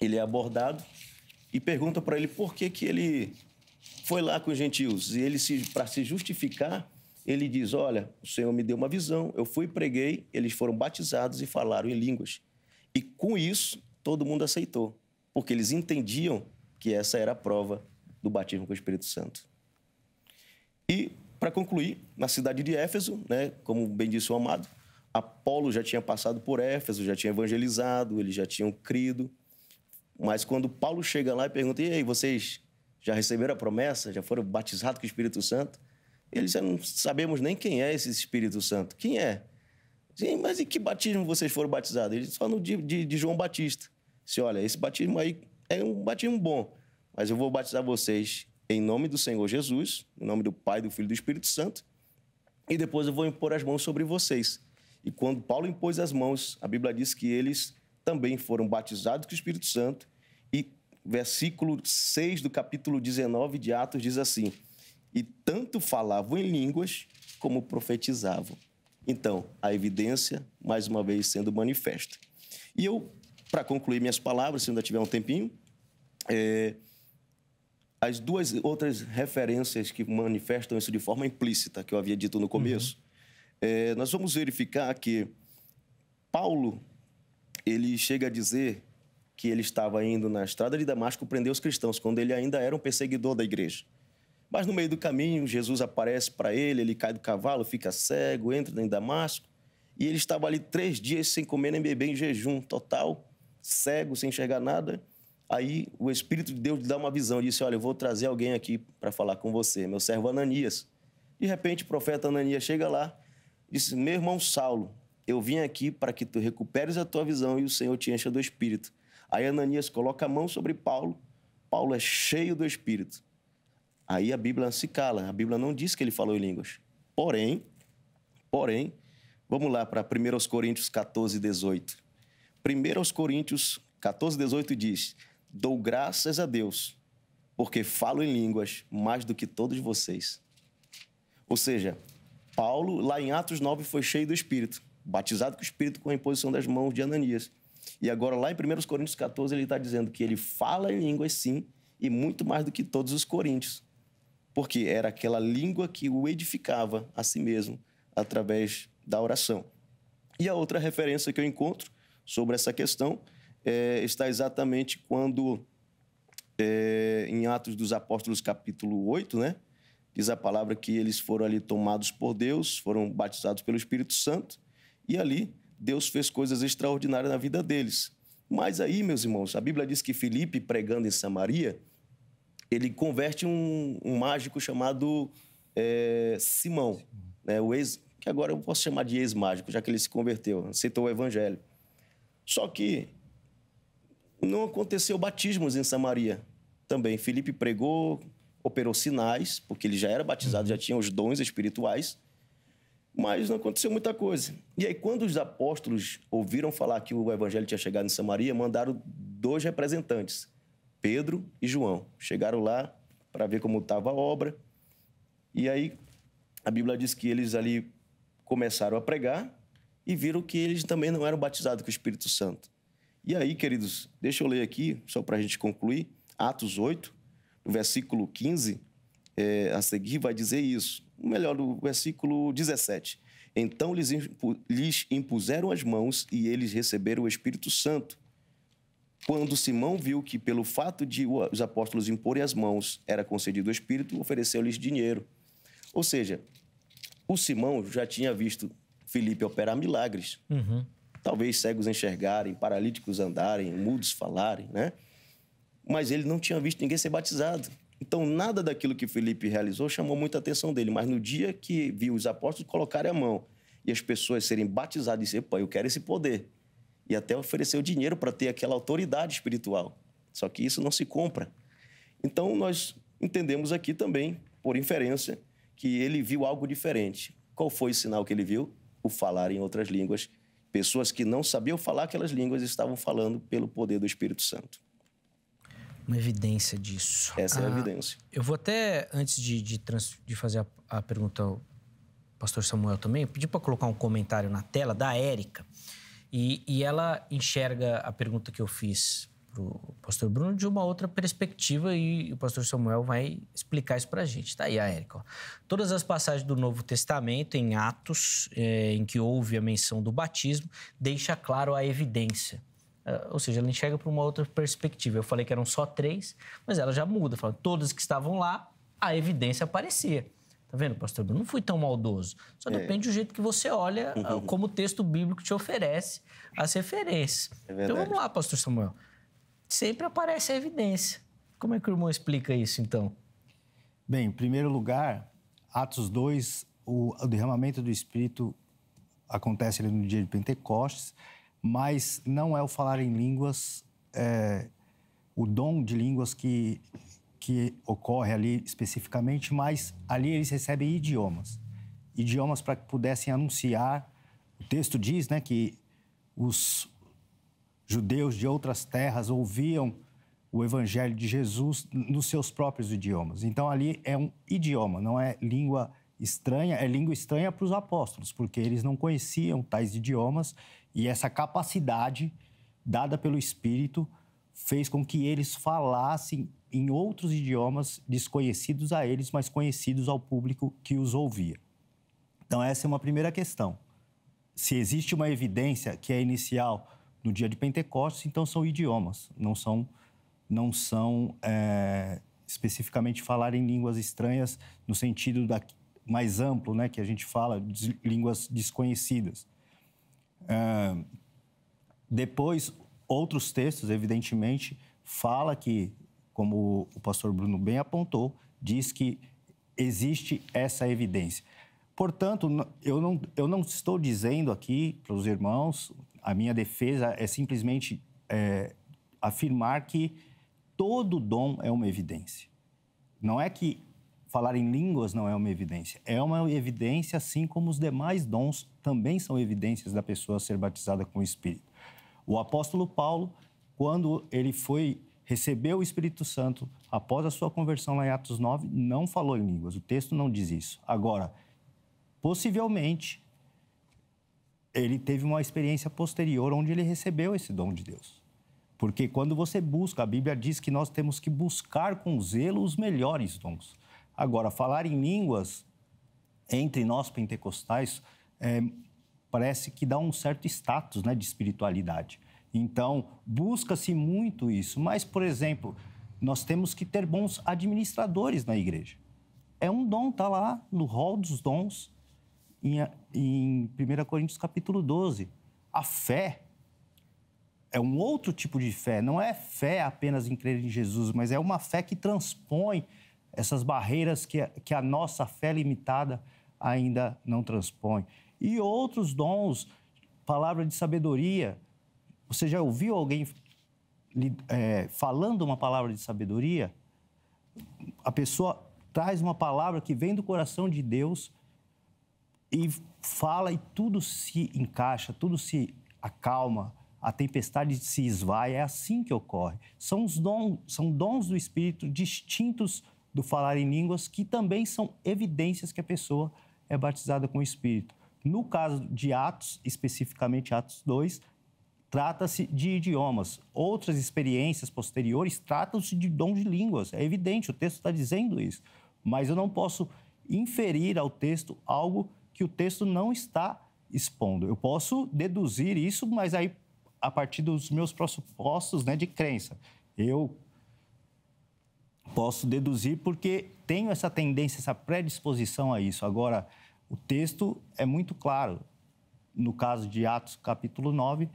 Ele é abordado e pergunta para ele por que que ele foi lá com os gentios. E ele para se justificar, ele diz: Olha, o Senhor me deu uma visão, eu fui e preguei, eles foram batizados e falaram em línguas. E com isso, todo mundo aceitou, porque eles entendiam que essa era a prova do batismo com o Espírito Santo. E, para concluir, na cidade de Éfeso, né, como bem disse o amado, Apolo já tinha passado por Éfeso, já tinha evangelizado, eles já tinham crido. Mas quando Paulo chega lá e pergunta: E aí, vocês já receberam a promessa? Já foram batizados com o Espírito Santo? Eles disse, não sabemos nem quem é esse Espírito Santo. Quem é? Sim, mas em que batismo vocês foram batizados? Ele só no de, de, de João Batista. Se olha, esse batismo aí é um batismo bom, mas eu vou batizar vocês em nome do Senhor Jesus, em nome do Pai, do Filho e do Espírito Santo, e depois eu vou impor as mãos sobre vocês. E quando Paulo impôs as mãos, a Bíblia diz que eles também foram batizados com o Espírito Santo, e versículo 6 do capítulo 19 de Atos diz assim: e tanto falavam em línguas como profetizavam. Então, a evidência, mais uma vez, sendo manifesta. E eu, para concluir minhas palavras, se ainda tiver um tempinho, é, as duas outras referências que manifestam isso de forma implícita, que eu havia dito no começo, uhum. é, nós vamos verificar que Paulo, ele chega a dizer que ele estava indo na estrada de Damasco prender os cristãos, quando ele ainda era um perseguidor da igreja. Mas no meio do caminho, Jesus aparece para ele, ele cai do cavalo, fica cego, entra em Damasco. E ele estava ali três dias sem comer nem beber, em jejum total, cego, sem enxergar nada. Aí o Espírito de Deus lhe dá uma visão, disse: Olha, eu vou trazer alguém aqui para falar com você, meu servo Ananias. De repente, o profeta Ananias chega lá, disse: Meu irmão Saulo, eu vim aqui para que tu recuperes a tua visão e o Senhor te encha do Espírito. Aí Ananias coloca a mão sobre Paulo, Paulo é cheio do Espírito. Aí a Bíblia se cala, a Bíblia não diz que ele falou em línguas. Porém, porém, vamos lá para 1 Coríntios 14, 18. 1 Coríntios 14, 18 diz: Dou graças a Deus, porque falo em línguas mais do que todos vocês. Ou seja, Paulo, lá em Atos 9, foi cheio do Espírito, batizado com o Espírito com a imposição das mãos de Ananias. E agora, lá em 1 Coríntios 14, ele está dizendo que ele fala em línguas, sim, e muito mais do que todos os coríntios porque era aquela língua que o edificava a si mesmo através da oração. E a outra referência que eu encontro sobre essa questão é, está exatamente quando, é, em Atos dos Apóstolos, capítulo 8, né, diz a palavra que eles foram ali tomados por Deus, foram batizados pelo Espírito Santo, e ali Deus fez coisas extraordinárias na vida deles. Mas aí, meus irmãos, a Bíblia diz que Filipe, pregando em Samaria, ele converte um, um mágico chamado é, Simão, né? o ex, que agora eu posso chamar de ex-mágico, já que ele se converteu, aceitou o evangelho. Só que não aconteceu batismos em Samaria também. Felipe pregou, operou sinais, porque ele já era batizado, já uhum. tinha os dons espirituais, mas não aconteceu muita coisa. E aí, quando os apóstolos ouviram falar que o evangelho tinha chegado em Samaria, mandaram dois representantes. Pedro e João. Chegaram lá para ver como estava a obra. E aí a Bíblia diz que eles ali começaram a pregar e viram que eles também não eram batizados com o Espírito Santo. E aí, queridos, deixa eu ler aqui, só para a gente concluir, Atos 8, no versículo 15, é, a seguir vai dizer isso. Melhor, no versículo 17. Então lhes impuseram as mãos e eles receberam o Espírito Santo quando Simão viu que, pelo fato de os apóstolos imporem as mãos, era concedido o Espírito, ofereceu-lhes dinheiro. Ou seja, o Simão já tinha visto Felipe operar milagres. Uhum. Talvez cegos enxergarem, paralíticos andarem, mudos falarem, né? Mas ele não tinha visto ninguém ser batizado. Então, nada daquilo que Felipe realizou chamou muita atenção dele. Mas no dia que viu os apóstolos colocarem a mão e as pessoas serem batizadas e dizer, pai, eu quero esse poder e até ofereceu dinheiro para ter aquela autoridade espiritual. Só que isso não se compra. Então nós entendemos aqui também, por inferência, que ele viu algo diferente. Qual foi o sinal que ele viu? O falar em outras línguas. Pessoas que não sabiam falar aquelas línguas estavam falando pelo poder do Espírito Santo. Uma evidência disso. Essa ah, é a ah, evidência. Eu vou até, antes de, de, trans, de fazer a, a pergunta ao pastor Samuel também, pedir para colocar um comentário na tela da Érica. E, e ela enxerga a pergunta que eu fiz para o pastor Bruno de uma outra perspectiva e o pastor Samuel vai explicar isso para a gente. Está aí a Érica. Todas as passagens do Novo Testamento, em Atos, é, em que houve a menção do batismo, deixa claro a evidência. Ah, ou seja, ela enxerga para uma outra perspectiva. Eu falei que eram só três, mas ela já muda, falando todas que estavam lá, a evidência aparecia. Tá vendo, pastor Bruno? Não fui tão maldoso. Só é. depende do jeito que você olha, uhum. como o texto bíblico te oferece as referências. É então vamos lá, pastor Samuel. Sempre aparece a evidência. Como é que o irmão explica isso, então? Bem, em primeiro lugar, Atos 2, o, o derramamento do Espírito acontece ali no dia de Pentecostes, mas não é o falar em línguas, é, o dom de línguas que que ocorre ali especificamente, mas ali eles recebem idiomas. Idiomas para que pudessem anunciar. O texto diz né, que os judeus de outras terras ouviam o evangelho de Jesus nos seus próprios idiomas. Então ali é um idioma, não é língua estranha, é língua estranha para os apóstolos, porque eles não conheciam tais idiomas e essa capacidade dada pelo Espírito fez com que eles falassem em outros idiomas desconhecidos a eles, mas conhecidos ao público que os ouvia. Então, essa é uma primeira questão. Se existe uma evidência que é inicial no dia de Pentecostes, então são idiomas, não são, não são é, especificamente falar em línguas estranhas no sentido da, mais amplo, né, que a gente fala, de línguas desconhecidas. É, depois, outros textos, evidentemente, fala que como o pastor Bruno bem apontou, diz que existe essa evidência. Portanto, eu não, eu não estou dizendo aqui para os irmãos, a minha defesa é simplesmente é, afirmar que todo dom é uma evidência. Não é que falar em línguas não é uma evidência. É uma evidência, assim como os demais dons também são evidências da pessoa ser batizada com o Espírito. O apóstolo Paulo, quando ele foi recebeu o Espírito Santo após a sua conversão lá em Atos 9, não falou em línguas. O texto não diz isso. Agora, possivelmente, ele teve uma experiência posterior onde ele recebeu esse dom de Deus. Porque quando você busca, a Bíblia diz que nós temos que buscar com zelo os melhores dons. Agora, falar em línguas entre nós pentecostais é, parece que dá um certo status né, de espiritualidade. Então, busca-se muito isso. Mas, por exemplo, nós temos que ter bons administradores na igreja. É um dom, está lá no rol dos dons, em, em 1 Coríntios capítulo 12. A fé é um outro tipo de fé, não é fé apenas em crer em Jesus, mas é uma fé que transpõe essas barreiras que, que a nossa fé limitada ainda não transpõe. E outros dons, palavra de sabedoria, você já ouviu alguém é, falando uma palavra de sabedoria? A pessoa traz uma palavra que vem do coração de Deus e fala e tudo se encaixa, tudo se acalma, a tempestade se esvai. É assim que ocorre. São, os dons, são dons do Espírito distintos do falar em línguas que também são evidências que a pessoa é batizada com o Espírito. No caso de Atos, especificamente Atos 2, trata-se de idiomas. Outras experiências posteriores tratam-se de dom de línguas. É evidente, o texto está dizendo isso. Mas eu não posso inferir ao texto algo que o texto não está expondo. Eu posso deduzir isso, mas aí a partir dos meus pressupostos né, de crença. Eu posso deduzir porque tenho essa tendência, essa predisposição a isso. Agora, o texto é muito claro. No caso de Atos, capítulo 9,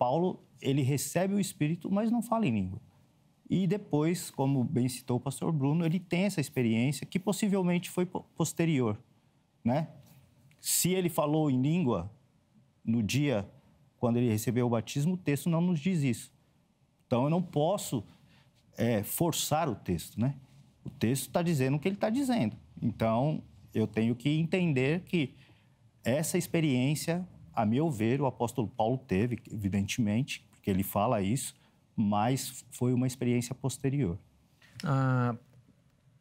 Paulo, ele recebe o Espírito, mas não fala em língua. E depois, como bem citou o pastor Bruno, ele tem essa experiência que possivelmente foi posterior, né? Se ele falou em língua no dia quando ele recebeu o batismo, o texto não nos diz isso. Então eu não posso é, forçar o texto, né? O texto está dizendo o que ele está dizendo. Então eu tenho que entender que essa experiência a meu ver, o apóstolo Paulo teve, evidentemente, porque ele fala isso, mas foi uma experiência posterior. Ah,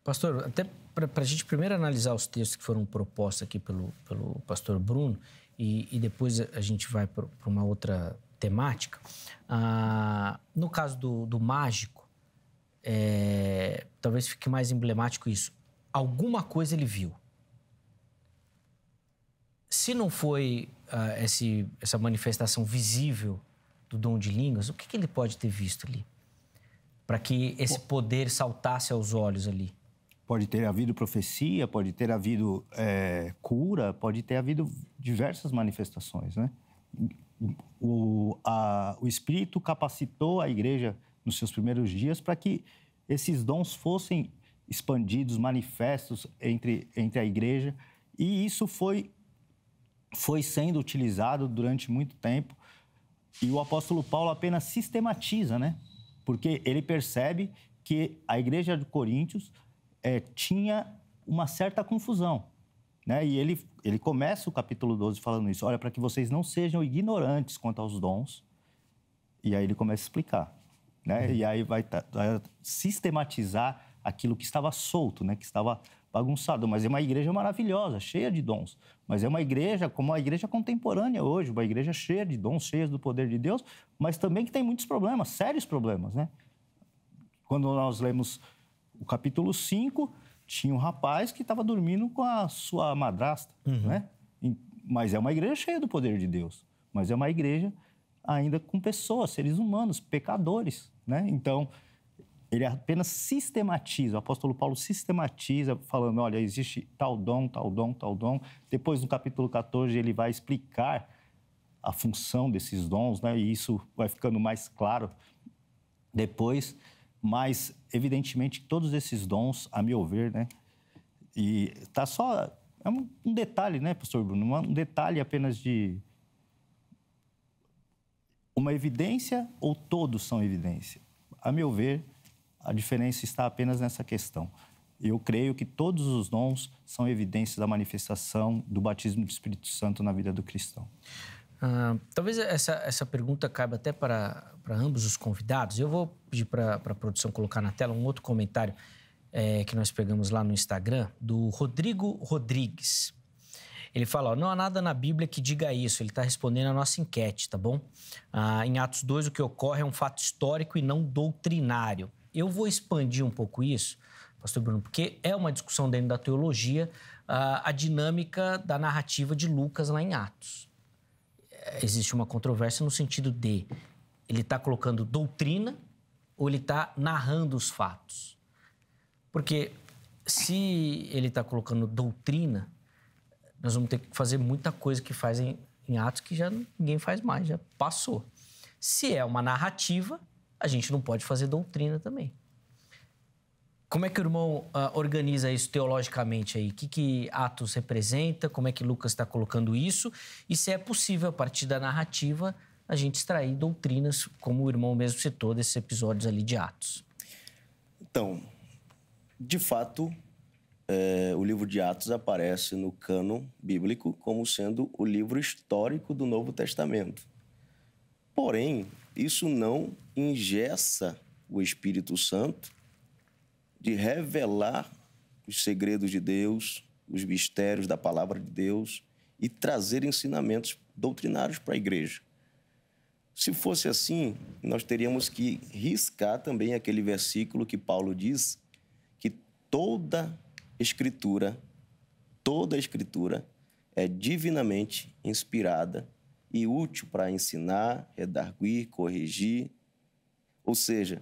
pastor, até para a gente primeiro analisar os textos que foram propostos aqui pelo, pelo pastor Bruno, e, e depois a gente vai para uma outra temática. Ah, no caso do, do mágico, é, talvez fique mais emblemático isso. Alguma coisa ele viu se não foi uh, esse, essa manifestação visível do dom de línguas, o que, que ele pode ter visto ali? Para que esse poder saltasse aos olhos ali? Pode ter havido profecia, pode ter havido é, cura, pode ter havido diversas manifestações, né? O, a, o Espírito capacitou a igreja nos seus primeiros dias para que esses dons fossem expandidos, manifestos entre, entre a igreja, e isso foi foi sendo utilizado durante muito tempo e o apóstolo Paulo apenas sistematiza, né? Porque ele percebe que a igreja de Coríntios é, tinha uma certa confusão. Né? E ele, ele começa o capítulo 12 falando isso: olha, para que vocês não sejam ignorantes quanto aos dons. E aí ele começa a explicar. Né? Uhum. E aí vai, vai sistematizar aquilo que estava solto, né? que estava bagunçado, mas é uma igreja maravilhosa, cheia de dons. Mas é uma igreja como a igreja contemporânea hoje, uma igreja cheia de dons, cheia do poder de Deus, mas também que tem muitos problemas, sérios problemas, né? Quando nós lemos o capítulo 5, tinha um rapaz que estava dormindo com a sua madrasta, uhum. né? Mas é uma igreja cheia do poder de Deus, mas é uma igreja ainda com pessoas, seres humanos, pecadores, né? Então, ele apenas sistematiza, o apóstolo Paulo sistematiza, falando: olha, existe tal dom, tal dom, tal dom. Depois, no capítulo 14, ele vai explicar a função desses dons, né? e isso vai ficando mais claro depois. Mas, evidentemente, todos esses dons, a meu ver, né? e tá só. É um, um detalhe, né, pastor Bruno? Um detalhe apenas de. Uma evidência ou todos são evidência? A meu ver, a diferença está apenas nessa questão. Eu creio que todos os dons são evidências da manifestação do batismo do Espírito Santo na vida do cristão. Ah, talvez essa, essa pergunta caiba até para, para ambos os convidados. Eu vou pedir para, para a produção colocar na tela um outro comentário é, que nós pegamos lá no Instagram, do Rodrigo Rodrigues. Ele fala: ó, não há nada na Bíblia que diga isso. Ele está respondendo a nossa enquete, tá bom? Ah, em Atos 2, o que ocorre é um fato histórico e não doutrinário. Eu vou expandir um pouco isso, pastor Bruno, porque é uma discussão dentro da teologia a dinâmica da narrativa de Lucas lá em Atos. É, existe uma controvérsia no sentido de ele está colocando doutrina ou ele está narrando os fatos. Porque se ele está colocando doutrina, nós vamos ter que fazer muita coisa que fazem em Atos que já ninguém faz mais, já passou. Se é uma narrativa, a gente não pode fazer doutrina também. Como é que o irmão uh, organiza isso teologicamente aí? O que, que Atos representa? Como é que Lucas está colocando isso? E se é possível, a partir da narrativa, a gente extrair doutrinas, como o irmão mesmo citou, desses episódios ali de Atos? Então, de fato, é, o livro de Atos aparece no cânon bíblico como sendo o livro histórico do Novo Testamento. Porém, isso não ingessa o Espírito Santo de revelar os segredos de Deus, os mistérios da palavra de Deus e trazer ensinamentos doutrinários para a igreja. Se fosse assim, nós teríamos que riscar também aquele versículo que Paulo diz que toda escritura, toda escritura é divinamente inspirada e útil para ensinar, redarguir, corrigir. Ou seja,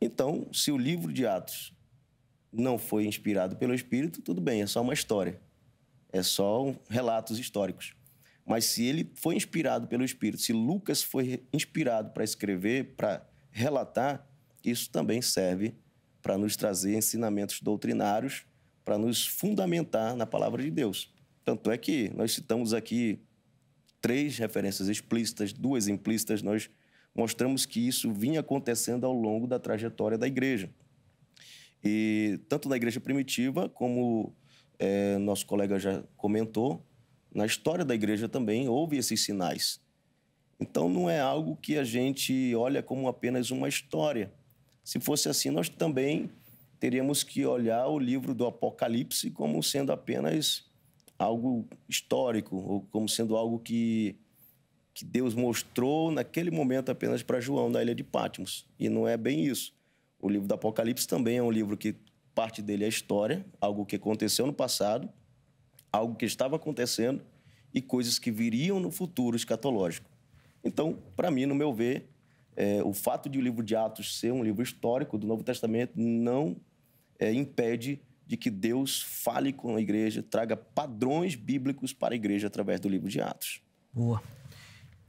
então, se o livro de Atos não foi inspirado pelo Espírito, tudo bem, é só uma história, é só relatos históricos. Mas se ele foi inspirado pelo Espírito, se Lucas foi inspirado para escrever, para relatar, isso também serve para nos trazer ensinamentos doutrinários, para nos fundamentar na palavra de Deus. Tanto é que nós citamos aqui três referências explícitas, duas implícitas, nós mostramos que isso vinha acontecendo ao longo da trajetória da igreja. E tanto na igreja primitiva, como é, nosso colega já comentou, na história da igreja também houve esses sinais. Então não é algo que a gente olha como apenas uma história. Se fosse assim, nós também teríamos que olhar o livro do Apocalipse como sendo apenas algo histórico, ou como sendo algo que, que Deus mostrou naquele momento apenas para João, na ilha de Patmos. E não é bem isso. O livro do Apocalipse também é um livro que parte dele é história, algo que aconteceu no passado, algo que estava acontecendo e coisas que viriam no futuro escatológico. Então, para mim, no meu ver, é, o fato de o livro de Atos ser um livro histórico do Novo Testamento não é, impede de que Deus fale com a igreja, traga padrões bíblicos para a igreja através do livro de Atos. Boa.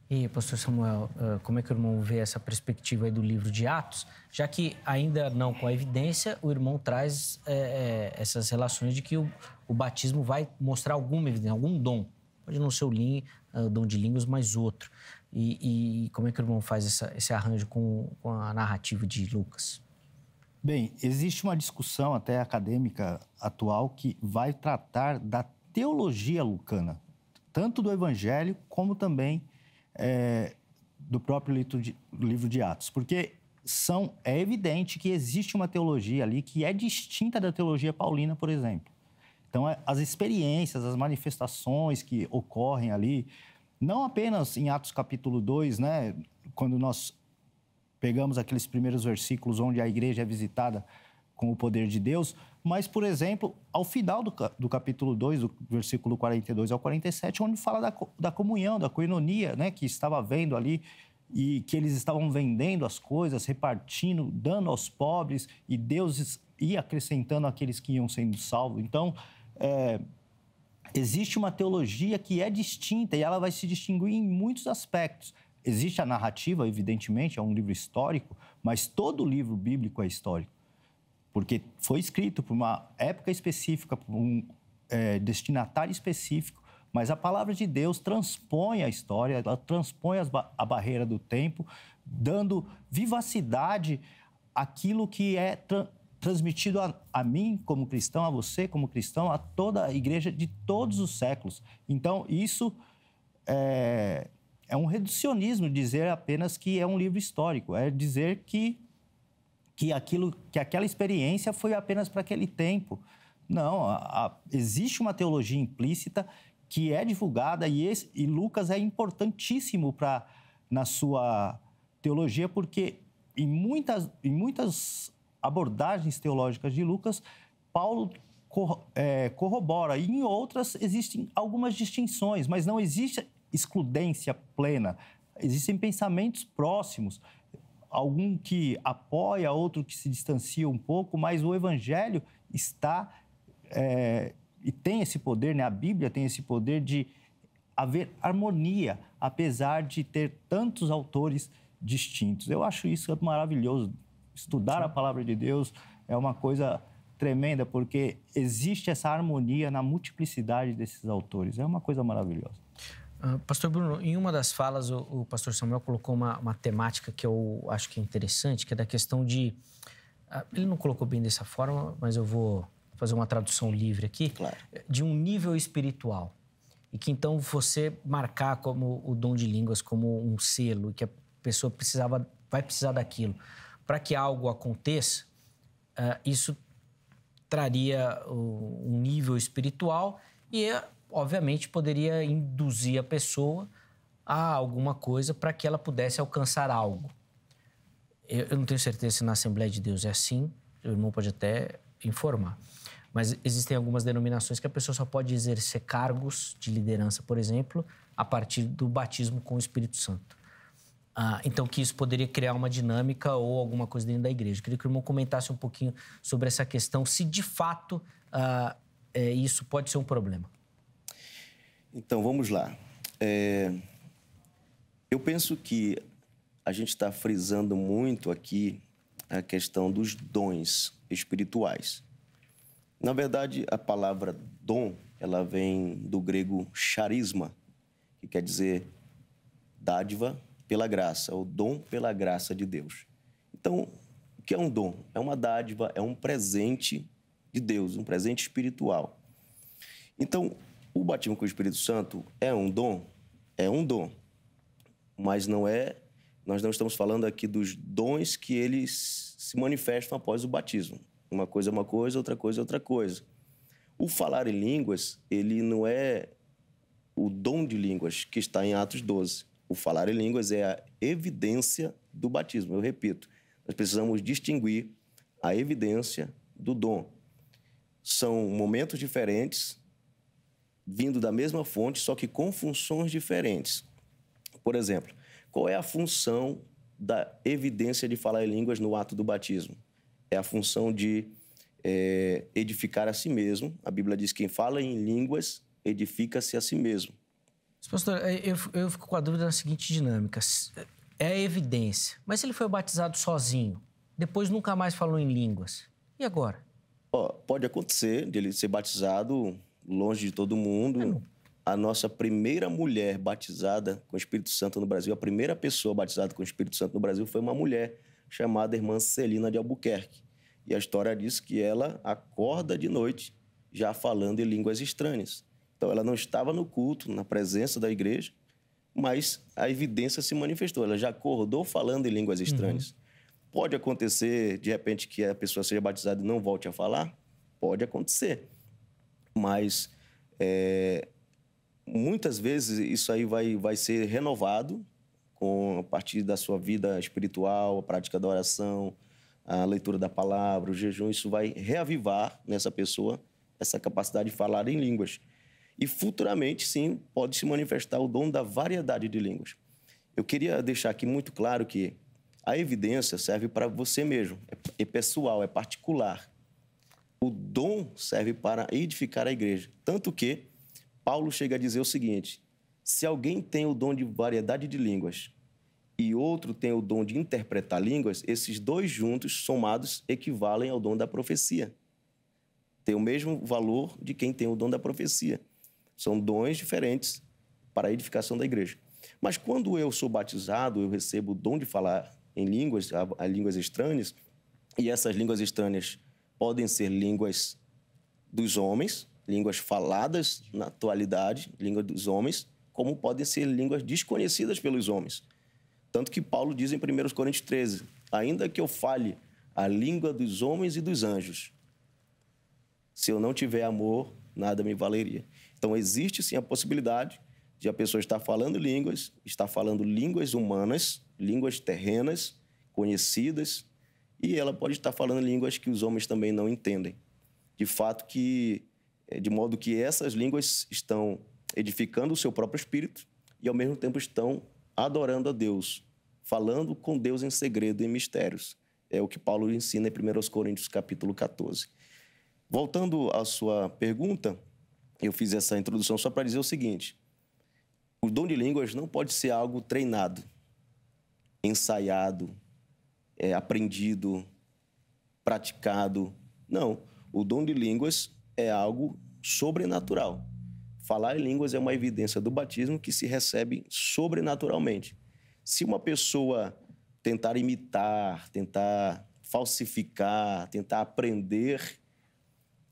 E, pastor Samuel, eh, como é que o irmão vê essa perspectiva do livro de Atos? Já que, ainda não com a evidência, o irmão traz é, essas relações de que o, o, batismo vai mostrar alguma evidência, algum dom. Pode não ser o, dom de línguas, mas outro. E, e, como é que o irmão faz essa, esse arranjo com, com a narrativa de Lucas? Bem, existe uma discussão até acadêmica atual que vai tratar da teologia lucana, tanto do Evangelho como também é, do próprio livro de, Atos, porque são é evidente que existe uma teologia ali que é distinta da teologia paulina, por exemplo. Então, é, as experiências, as manifestações que ocorrem ali, não apenas em Atos capítulo 2, né, quando nós pegamos aqueles primeiros versículos onde a igreja é visitada com o poder de Deus, mas, por exemplo, ao final do, do capítulo 2, do versículo 42 ao 47, onde fala da, da comunhão, da coinonia, né, que estava vendo ali e que eles estavam vendendo as coisas, repartindo, dando aos pobres, e Deus ia acrescentando aqueles que iam sendo salvos. Então, é, existe uma teologia que é distinta e ela vai se distinguir em muitos aspectos existe a narrativa, evidentemente, é um livro histórico, mas todo livro bíblico é histórico, porque foi escrito por uma época específica, por um é, destinatário específico, mas a palavra de Deus transpõe a história, ela transpõe a barreira do tempo, dando vivacidade àquilo que é tra transmitido a, a, mim como cristão, a você como cristão, a toda a igreja de todos os séculos. Então, isso é, é um reducionismo dizer apenas que é um livro histórico, é dizer que, que, aquilo, que aquela experiência foi apenas para aquele tempo. Não, a, a, existe uma teologia implícita que é divulgada e, esse, e Lucas é importantíssimo para na sua teologia, porque em muitas, em muitas abordagens teológicas de Lucas, Paulo é, corrobora. E em outras existem algumas distinções, mas não existe excludência plena. Existem pensamentos próximos, algum que apoia, outro que se distancia um pouco, mas o Evangelho está é, e tem esse poder, né? a Bíblia tem esse poder de haver harmonia, apesar de ter tantos autores distintos. Eu acho isso maravilhoso. Estudar Sim. a palavra de Deus é uma coisa tremenda, porque existe essa harmonia na multiplicidade desses autores. É uma coisa maravilhosa. Ah, pastor Bruno, em uma das falas, o, o pastor Samuel colocou uma, uma, temática que eu acho que é interessante, que é da questão de. Ah, ele não colocou bem dessa forma, mas eu vou fazer uma tradução livre aqui. Claro. De um nível espiritual. E que então você marcar como o dom de línguas como um selo, que a pessoa precisava, vai precisar daquilo. Para que algo aconteça, uh, isso traria um nível espiritual e é obviamente, poderia induzir a pessoa a alguma coisa para que ela pudesse alcançar algo. Eu, eu não tenho certeza se na Assembleia de Deus é assim, o irmão pode até informar. Mas existem algumas denominações que a pessoa só pode exercer cargos de liderança, por exemplo, a partir do batismo com o Espírito Santo. Ah, então, que isso poderia criar uma dinâmica ou alguma coisa dentro da igreja. Eu queria que o irmão comentasse um pouquinho sobre essa questão, se de fato ah, é, isso pode ser um problema. Então, vamos lá. É... Eu penso que a gente está frisando muito aqui a questão dos dons espirituais. Na verdade, a palavra dom, ela vem do grego charisma, que quer dizer dádiva pela graça, ou dom pela graça de Deus. Então, o que é um dom? É uma dádiva, é um presente de Deus, um presente espiritual. Então, o batismo com o Espírito Santo é um dom? É um dom. Mas não é. Nós não estamos falando aqui dos dons que eles se manifestam após o batismo. Uma coisa é uma coisa, outra coisa é outra coisa. O falar em línguas, ele não é o dom de línguas que está em Atos 12. O falar em línguas é a evidência do batismo. Eu repito, nós precisamos distinguir a evidência do dom. São momentos diferentes vindo da mesma fonte, só que com funções diferentes. Por exemplo, qual é a função da evidência de falar em línguas no ato do batismo? É a função de é, edificar a si mesmo. A Bíblia diz que quem fala em línguas edifica-se a si mesmo. Pastor, é, eu, eu fico com a dúvida na seguinte dinâmica. É a evidência, mas ele foi batizado sozinho, depois nunca mais falou em línguas. E agora? Oh, pode acontecer de ele ser batizado longe de todo mundo. É, a nossa primeira mulher batizada com o Espírito Santo no Brasil, a primeira pessoa batizada com o Espírito Santo no Brasil foi uma mulher chamada Irmã Celina de Albuquerque. E a história diz que ela acorda de noite já falando em línguas estranhas. Então ela não estava no culto, na presença da igreja, mas a evidência se manifestou. Ela já acordou falando em línguas uhum. estranhas. Uhum. Pode acontecer, de repente, que a pessoa seja batizada e não volte a falar? Pode acontecer mas é, muitas vezes isso aí vai, vai ser renovado com a partir da sua vida espiritual, a prática da oração, a leitura da palavra, o jejum, isso vai reavivar nessa pessoa essa capacidade de falar em línguas. E futuramente, sim, pode se manifestar o dom da variedade de línguas. Eu queria deixar aqui muito claro que a evidência serve para você mesmo, é, é pessoal, é particular. O dom serve para edificar a igreja. Tanto que Paulo chega a dizer o seguinte: se alguém tem o dom de variedade de línguas e outro tem o dom de interpretar línguas, esses dois juntos, somados, equivalem ao dom da profecia. Tem o mesmo valor de quem tem o dom da profecia. São dons diferentes para a edificação da igreja. Mas quando eu sou batizado, eu recebo o dom de falar em línguas, a, a línguas estranhas, e essas línguas estranhas podem ser línguas dos homens, línguas faladas na atualidade, língua dos homens, como podem ser línguas desconhecidas pelos homens. Tanto que Paulo diz em 1 Coríntios 13: ainda que eu fale a língua dos homens e dos anjos, se eu não tiver amor, nada me valeria. Então, existe sim a possibilidade de a pessoa estar falando línguas, estar falando línguas humanas, línguas terrenas, conhecidas, e ela pode estar falando línguas que os homens também não entendem. De fato que, eh, de modo que essas línguas estão edificando o seu próprio espírito e ao mesmo tempo estão adorando a Deus, falando com Deus em segredo e mistérios. É o que Paulo ensina em 1 Coríntios capítulo 14. Voltando à sua pergunta, eu fiz essa introdução só para dizer o seguinte: o dom de línguas não pode ser algo treinado, ensaiado, é, aprendido, praticado. Não. O dom de línguas é algo sobrenatural. Falar em línguas é uma evidência do batismo que se recebe sobrenaturalmente. Se uma pessoa tentar imitar, tentar falsificar, tentar aprender,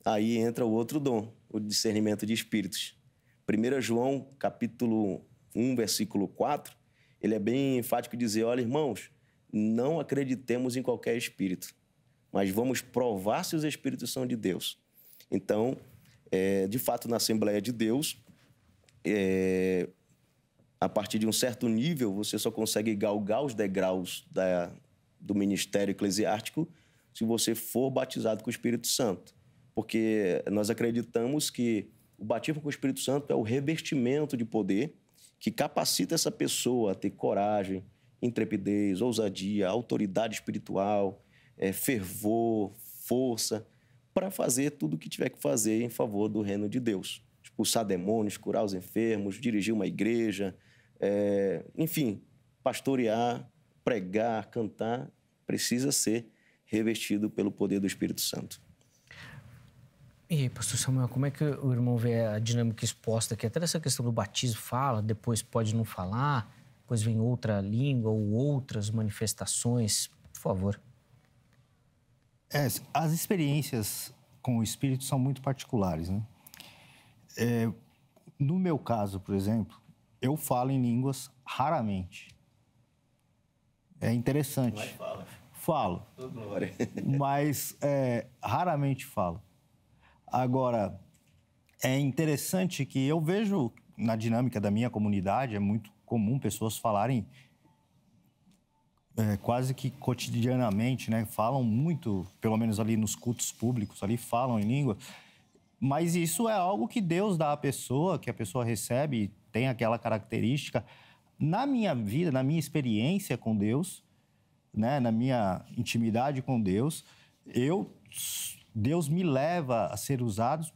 aí entra o outro dom, o discernimento de espíritos. 1 João, capítulo 1, versículo 4, ele é bem enfático dizer, olha, irmãos, não acreditemos em qualquer espírito, mas vamos provar se os espíritos são de Deus. Então, é, de fato, na Assembleia de Deus, é, a partir de um certo nível, você só consegue galgar os degraus da, do ministério eclesiástico se você for batizado com o Espírito Santo. Porque nós acreditamos que o batismo com o Espírito Santo é o revestimento de poder que capacita essa pessoa a ter coragem, intrepidez, ousadia, autoridade espiritual, é, fervor, força, para fazer tudo o que tiver que fazer em favor do reino de Deus. Expulsar demônios, curar os enfermos, dirigir uma igreja, é, enfim, pastorear, pregar, cantar, precisa ser revestido pelo poder do Espírito Santo. E aí, pastor Samuel, como é que o irmão vê a dinâmica exposta aqui? Até essa questão do batismo, fala, depois pode não falar. Depois vem outra língua ou outras manifestações. Por favor. É, as experiências com o espírito são muito particulares, né? É, no meu caso, por exemplo, eu falo em línguas raramente. É interessante. Mas fala. Falo. Mas é, raramente falo. Agora, é interessante que eu vejo na dinâmica da minha comunidade, é muito comum pessoas falarem é, quase que cotidianamente, né? Falam muito, pelo menos ali nos cultos públicos, ali falam em língua. Mas isso é algo que Deus dá à pessoa, que a pessoa recebe, tem aquela característica. Na minha vida, na minha experiência com Deus, né, na minha intimidade com Deus, eu Deus me leva a ser usado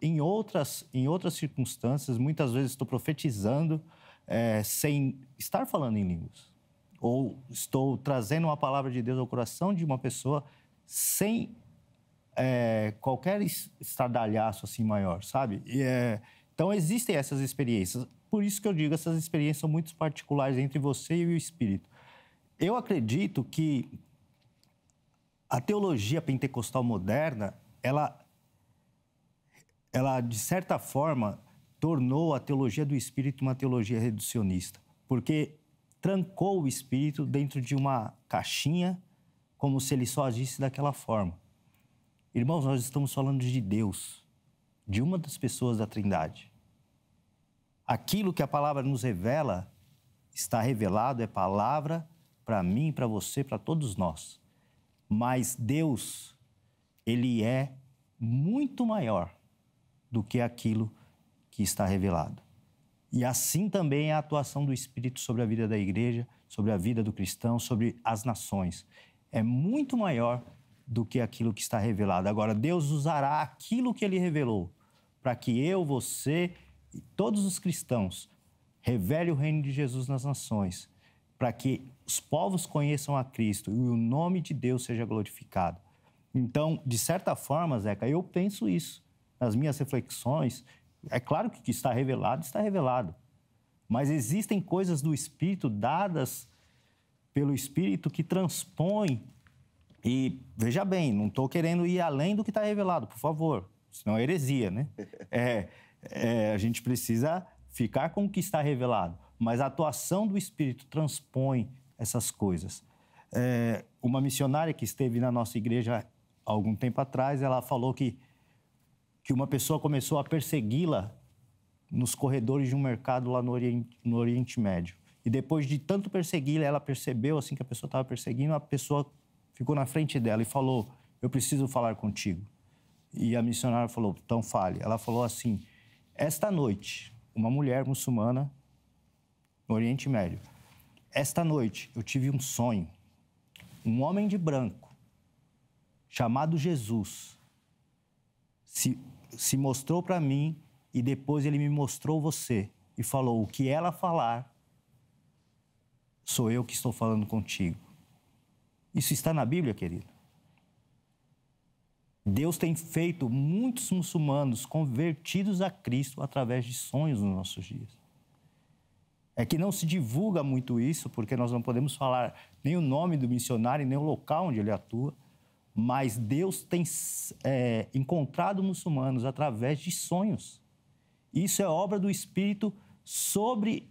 em outras em outras circunstâncias. Muitas vezes estou profetizando, é, sem estar falando em línguas. Ou estou trazendo uma palavra de Deus ao coração de uma pessoa sem é, qualquer estardalhaço assim maior, sabe? E, é, então existem essas experiências. Por isso que eu digo, essas experiências são muito particulares entre você e o Espírito. Eu acredito que a teologia pentecostal moderna, ela, ela de certa forma, tornou a teologia do espírito uma teologia reducionista, porque trancou o espírito dentro de uma caixinha, como se ele só agisse daquela forma. Irmãos, nós estamos falando de Deus, de uma das pessoas da Trindade. Aquilo que a palavra nos revela está revelado, é palavra para mim, para você, para todos nós. Mas Deus, ele é muito maior do que aquilo que está revelado. E assim também é a atuação do Espírito sobre a vida da igreja, sobre a vida do cristão, sobre as nações. É muito maior do que aquilo que está revelado. Agora, Deus usará aquilo que ele revelou para que eu, você e todos os cristãos revele o reino de Jesus nas nações, para que os povos conheçam a Cristo e o nome de Deus seja glorificado. Então, de certa forma, Zeca, eu penso isso nas minhas reflexões é claro que o que está revelado está revelado. Mas existem coisas do Espírito dadas pelo Espírito que transpõe. E veja bem, não estou querendo ir além do que está revelado, por favor. Senão é heresia, né? É, é, a gente precisa ficar com o que está revelado. Mas a atuação do Espírito transpõe essas coisas. É, uma missionária que esteve na nossa igreja há algum tempo atrás, ela falou que que uma pessoa começou a persegui-la nos corredores de um mercado lá no Oriente, no Oriente Médio. E depois de tanto persegui-la, ela percebeu assim que a pessoa estava perseguindo, a pessoa ficou na frente dela e falou: "Eu preciso falar contigo". E a missionária falou: "Então fale". Ela falou assim: "Esta noite, uma mulher muçulmana no Oriente Médio. Esta noite eu tive um sonho. Um homem de branco chamado Jesus se, se mostrou para mim e depois ele me mostrou você e falou: O que ela falar, sou eu que estou falando contigo. Isso está na Bíblia, querido. Deus tem feito muitos muçulmanos convertidos a Cristo através de sonhos nos nossos dias. É que não se divulga muito isso, porque nós não podemos falar nem o nome do missionário, nem o local onde ele atua mas Deus tem é, encontrado muçulmanos através de sonhos. Isso é obra do Espírito sobre,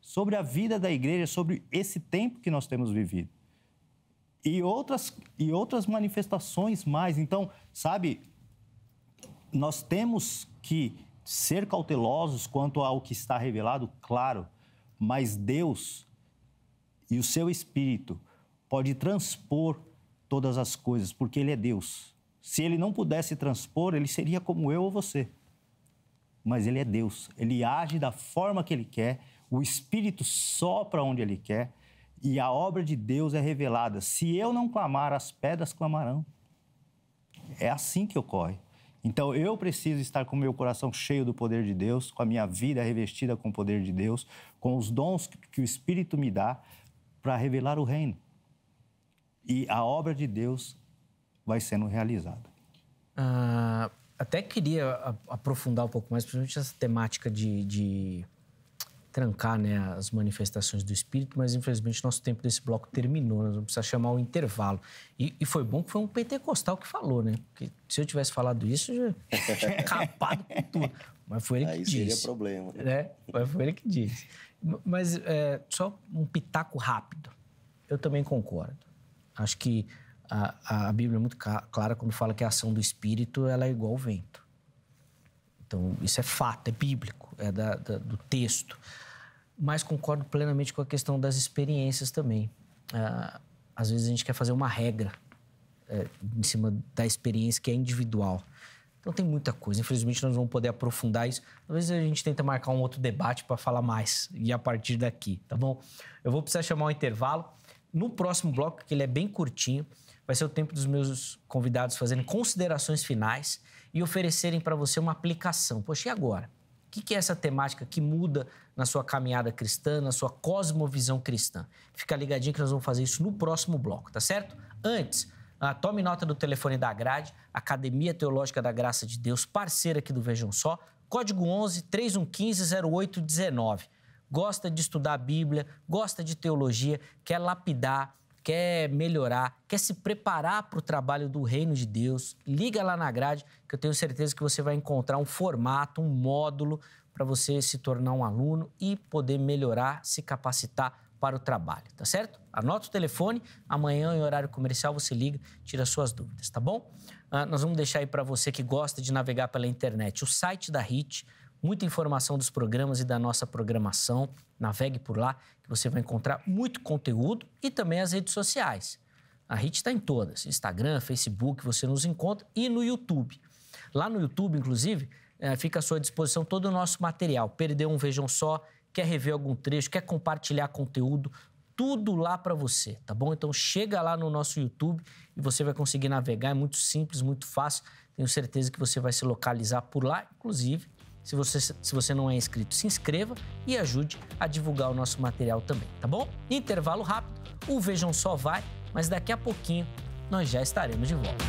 sobre a vida da igreja, sobre esse tempo que nós temos vivido. E outras, e outras manifestações mais. Então, sabe, nós temos que ser cautelosos quanto ao que está revelado, claro, mas Deus e o seu Espírito pode transpor todas as coisas, porque ele é Deus. Se ele não pudesse transpor, ele seria como eu ou você. Mas ele é Deus, ele age da forma que ele quer, o Espírito sopra onde ele quer e a obra de Deus é revelada. Se eu não clamar, as pedras clamarão. É assim que ocorre. Então eu preciso estar com meu coração cheio do poder de Deus, com a minha vida revestida com o poder de Deus, com os dons que o Espírito me dá para revelar o reino e a obra de Deus vai sendo realizada. Ah, até queria aprofundar um pouco mais, principalmente essa temática de, de trancar né, as manifestações do Espírito, mas infelizmente nosso tempo desse bloco terminou, nós vamos precisar chamar o intervalo. E, e foi bom que foi um pentecostal que falou, né? Porque se eu tivesse falado isso, eu já tinha acabado com tudo. Mas foi ele Aí que disse. Aí seria problema. Né? Mas foi ele que disse. Mas é, só um pitaco rápido. Eu também concordo. Acho que a, a Bíblia é muito clara quando fala que a ação do Espírito ela é igual ao vento. Então, isso é fato, é bíblico, é da, da, do texto. Mas concordo plenamente com a questão das experiências também. Ah, às vezes a gente quer fazer uma regra é, em cima da experiência que é individual. Então tem muita coisa. Infelizmente nós vamos poder aprofundar isso. Talvez a gente tenta marcar um outro debate para falar mais e a partir daqui, tá bom? Eu vou precisar chamar um intervalo. No próximo bloco, que ele é bem curtinho, vai ser o tempo dos meus convidados fazerem considerações finais e oferecerem para você uma aplicação. Poxa, e agora? O que, é essa temática que muda na sua caminhada cristã, na sua cosmovisão cristã? Fica ligadinho que nós vamos fazer isso no próximo bloco, tá certo? Antes, ah, tome nota do telefone da Grade, Academia Teológica da Graça de Deus, parceira aqui do Vejam Só, código 11 3115 0819 gosta de estudar a Bíblia, gosta de teologia, quer lapidar, quer melhorar, quer se preparar para o trabalho do reino de Deus, liga lá na grade, que eu tenho certeza que você vai encontrar um formato, um módulo para você se tornar um aluno e poder melhorar, se capacitar para o trabalho, tá certo? Anota o telefone, amanhã em horário comercial você liga, tira suas dúvidas, tá bom? Ah, nós vamos deixar aí para você que gosta de navegar pela internet o site da HIT, muita informação dos programas e da nossa programação. Navegue por lá, que você vai encontrar muito conteúdo e também as redes sociais. A RIT está em todas: Instagram, Facebook, você nos encontra e no YouTube. Lá no YouTube, inclusive, eh, fica à sua disposição todo o nosso material. Perdeu um vejam só, quer rever algum trecho, quer compartilhar conteúdo, tudo lá para você, tá bom? Então chega lá no nosso YouTube e você vai conseguir navegar. É muito simples, muito fácil. Tenho certeza que você vai se localizar por lá, inclusive se você, se você não é inscrito, se inscreva e ajude a divulgar o nosso material também, tá bom? Intervalo rápido, o Vejam Só vai, mas daqui a pouquinho nós já estaremos de volta.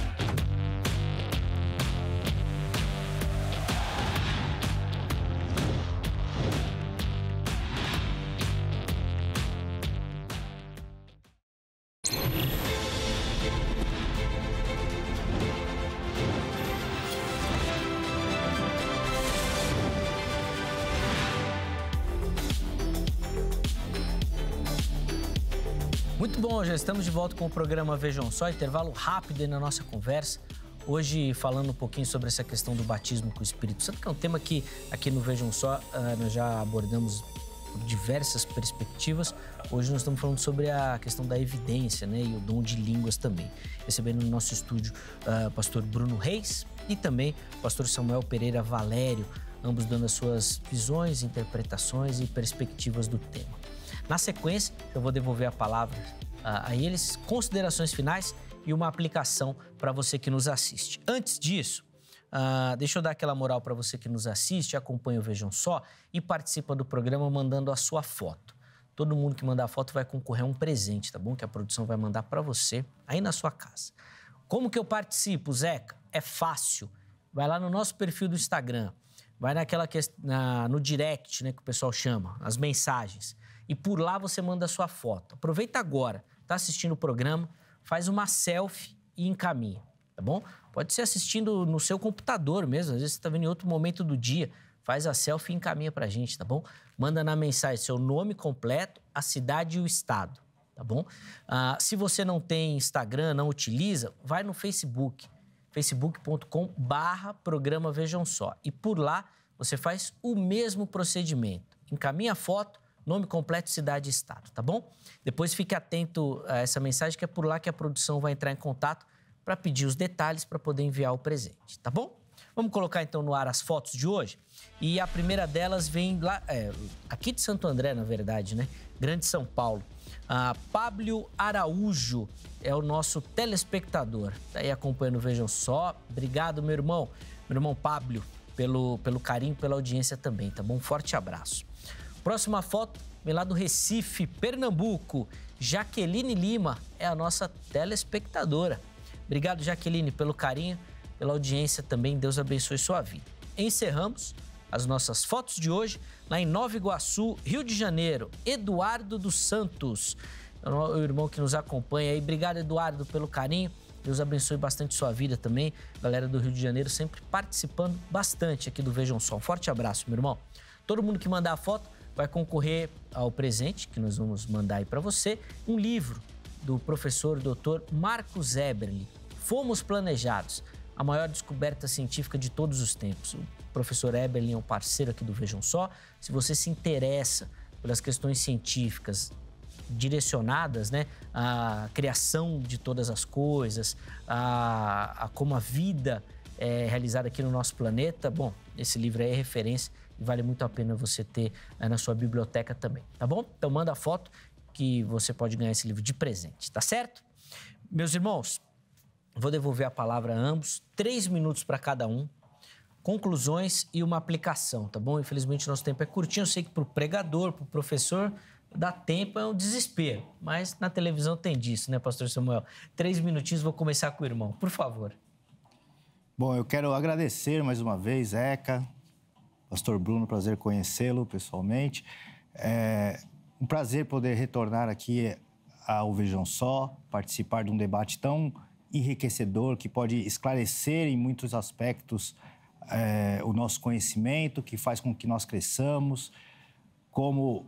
Bom, já estamos de volta com o programa Vejam Só, intervalo rápido aí na nossa conversa. Hoje falando um pouquinho sobre essa questão do batismo com o Espírito Santo, que é um tema que aqui no Vejam Só eh, nós já abordamos por diversas perspectivas. Hoje nós estamos falando sobre a questão da evidência né, e o dom de línguas também. Recebendo no nosso estúdio eh, o uh, pastor Bruno Reis e também o pastor Samuel Pereira Valério, ambos dando as suas visões, interpretações e perspectivas do tema. Na sequência, eu vou devolver a palavra ah, aí eles considerações finais e uma aplicação para você que nos assiste. Antes disso, Uh, deixa eu dar aquela moral para você que nos assiste, acompanha o Vejam Só e participa do programa mandando a sua foto. Todo mundo que mandar a foto vai concorrer a um presente, tá bom? Que a produção vai mandar para você aí na sua casa. Como que eu participo, Zeca? É fácil. Vai lá no nosso perfil do Instagram, vai naquela que, na, no direct, né, que o pessoal chama, as mensagens e por lá você manda a sua foto. Aproveita agora, está assistindo o programa, faz uma selfie e encaminha, tá bom? Pode ser assistindo no seu computador mesmo, às vezes você está vendo em outro momento do dia. Faz a selfie e encaminha para a gente, tá bom? Manda na mensagem seu nome completo, a cidade e o estado, tá bom? Ah, se você não tem Instagram, não utiliza, vai no Facebook, facebook.com barra programa Vejam Só. E por lá você faz o mesmo procedimento. Encaminha a foto, nome completo, cidade e estado, tá bom? Depois fique atento a essa mensagem, que é por lá que a produção vai entrar em contato para pedir os detalhes para poder enviar o presente, tá bom? Vamos colocar então no ar as fotos de hoje. E a primeira delas vem lá, é, aqui de Santo André, na verdade, né? Grande São Paulo. Ah, Pablo Araújo é o nosso telespectador. Está aí acompanhando, vejam só. Obrigado, meu irmão, meu irmão Pablo, pelo, pelo carinho, pela audiência também, tá bom? Um forte abraço. Próxima foto vem lá do Recife, Pernambuco. Jaqueline Lima é a nossa telespectadora. Obrigado, Jaqueline, pelo carinho, pela audiência também. Deus abençoe sua vida. Encerramos as nossas fotos de hoje lá em Nova Iguaçu, Rio de Janeiro. Eduardo dos Santos, o irmão que nos acompanha aí. Obrigado, Eduardo, pelo carinho. Deus abençoe bastante sua vida também. Galera do Rio de Janeiro sempre participando bastante aqui do Vejam Só. Um forte abraço, meu irmão. Todo mundo que mandar a foto, vai concorrer ao presente que nós vamos mandar aí para você, um livro do professor Dr. Marcos Eberle, Fomos Planejados, a maior descoberta científica de todos os tempos. O professor Eberle é um parceiro aqui do Vejam Só. Se você se interessa pelas questões científicas direcionadas né, à criação de todas as coisas, a, a como a vida é realizada aqui no nosso planeta, bom, esse livro aí é referência e vale muito a pena você ter eh, na sua biblioteca também, tá bom? Então manda a foto que você pode ganhar esse livro de presente, tá certo? Meus irmãos, vou devolver a palavra a ambos, três minutos para cada um, conclusões e uma aplicação, tá bom? Infelizmente nosso tempo é curtinho, eu sei que para o pregador, para o professor, dá tempo é um desespero, mas na televisão tem disso, né, Pastor Samuel? Três minutinhos, vou começar com o irmão, por favor. Bom, eu quero agradecer mais uma vez, Eca, Pastor Bruno, prazer conhecê-lo pessoalmente. É um prazer poder retornar aqui ao Vejam Só, participar de um debate tão enriquecedor que pode esclarecer em muitos aspectos é, o nosso conhecimento, que faz com que nós cresçamos como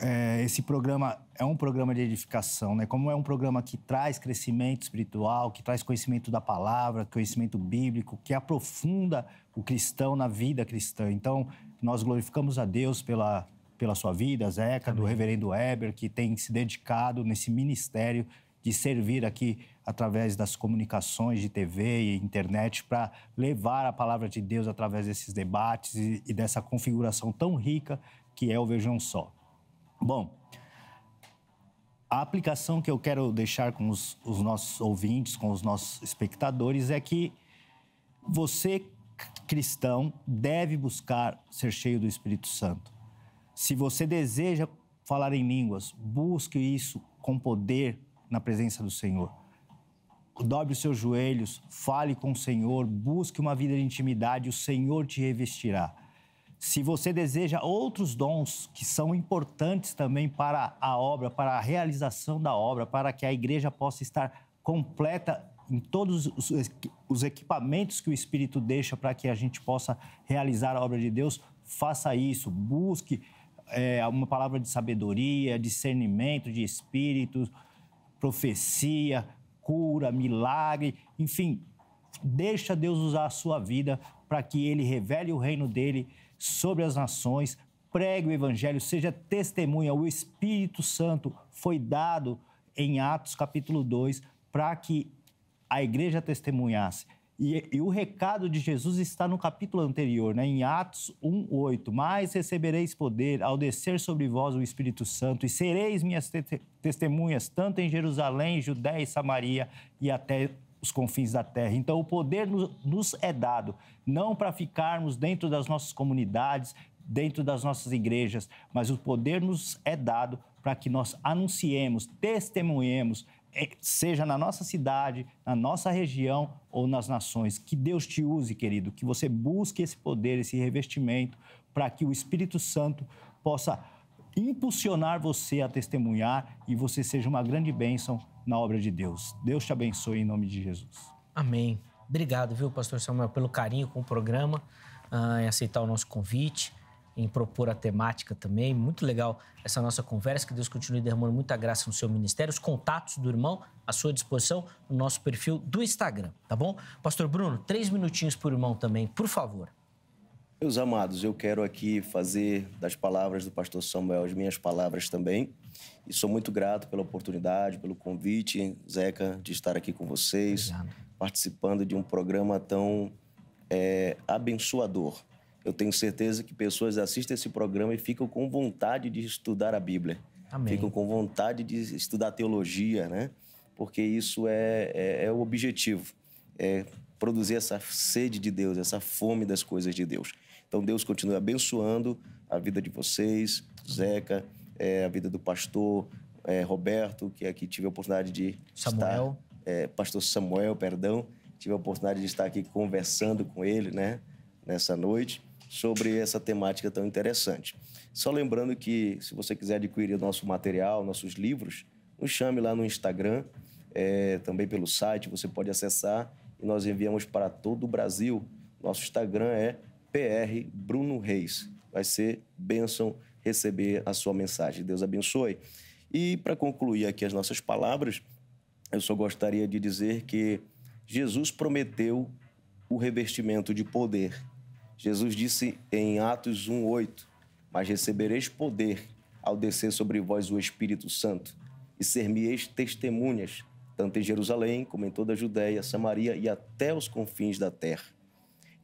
é, esse programa é um programa de edificação, né? Como é um programa que traz crescimento espiritual, que traz conhecimento da palavra, conhecimento bíblico, que aprofunda o cristão na vida cristã. Então, nós glorificamos a Deus pela, pela sua vida, Zeca, Amém. do reverendo Eber, que tem se dedicado nesse ministério de servir aqui através das comunicações de TV e internet para levar a palavra de Deus através desses debates e, e dessa configuração tão rica que é o Vejam Só. Bom, a aplicação que eu quero deixar com os, os, nossos ouvintes, com os nossos espectadores, é que você, cristão, deve buscar ser cheio do Espírito Santo. Se você deseja falar em línguas, busque isso com poder na presença do Senhor. Dobre os seus joelhos, fale com o Senhor, busque uma vida de intimidade, o Senhor te revestirá. Se você deseja outros dons que são importantes também para a obra, para a realização da obra, para que a igreja possa estar completa em todos os equipamentos que o Espírito deixa para que a gente possa realizar a obra de Deus, faça isso, busque é, uma palavra de sabedoria, discernimento de espíritos, profecia, cura, milagre, enfim, deixa Deus usar a sua vida para que ele revele o reino dele sobre as nações, pregue o evangelho, seja testemunha. O Espírito Santo foi dado em Atos capítulo 2 para que a igreja testemunhasse. E, e, o recado de Jesus está no capítulo anterior, né? em Atos 8. Mas recebereis poder ao descer sobre vós o Espírito Santo, e sereis minhas te testemunhas, tanto em Jerusalém, Judéia e Samaria, e até os confins da terra. Então, o poder nos é dado não para ficarmos dentro das nossas comunidades, dentro das nossas igrejas, mas o poder nos é dado para que nós anunciemos, testemunhemos, é, seja na nossa cidade, na nossa região ou nas nações. Que Deus te use, querido, que você busque esse poder, esse revestimento, para que o Espírito Santo possa impulsionar você a testemunhar e você seja uma grande bênção na obra de Deus. Deus te abençoe em nome de Jesus. Amém. Obrigado, viu, Pastor Samuel, pelo carinho com o programa, ah, em aceitar o nosso convite, em propor a temática também. Muito legal essa nossa conversa. Que Deus continue derramando muita graça no seu ministério. Os contatos do irmão à sua disposição no nosso perfil do Instagram, tá bom? Pastor Bruno, três minutinhos por irmão também, por favor. Meus amados, eu quero aqui fazer das palavras do pastor Samuel as minhas palavras também. E sou muito grato pela oportunidade, pelo convite, Zeca, de estar aqui com vocês, Obrigado. participando de um programa tão é, abençoador. Eu tenho certeza que pessoas assistem esse programa e ficam com vontade de estudar a Bíblia. Amém. Ficam com vontade de estudar teologia, né? Porque isso é, é, é o objetivo. É produzir essa sede de Deus, essa fome das coisas de Deus. Então Deus continue abençoando a vida de vocês, Zeca, é, a vida do pastor é, Roberto, que aqui tive a oportunidade de Samuel. estar. É, pastor Samuel, perdão. Tive a oportunidade de estar aqui conversando com ele, né? Nessa noite, sobre essa temática tão interessante. Só lembrando que, se você quiser adquirir nosso material, nossos livros, nos chame lá no Instagram, é, também pelo site, você pode acessar e nós enviamos para todo o Brasil. Nosso Instagram é PR Bruno Reis. Vai ser bênção receber a sua mensagem. Deus abençoe. E para concluir aqui as nossas palavras, eu só gostaria de dizer que Jesus prometeu o revestimento de poder. Jesus disse em Atos 1:8: "Mas recebereis poder ao descer sobre vós o Espírito Santo, e ser-me-eis testemunhas, tanto em Jerusalém como em toda a Judéia, Samaria e até os confins da terra."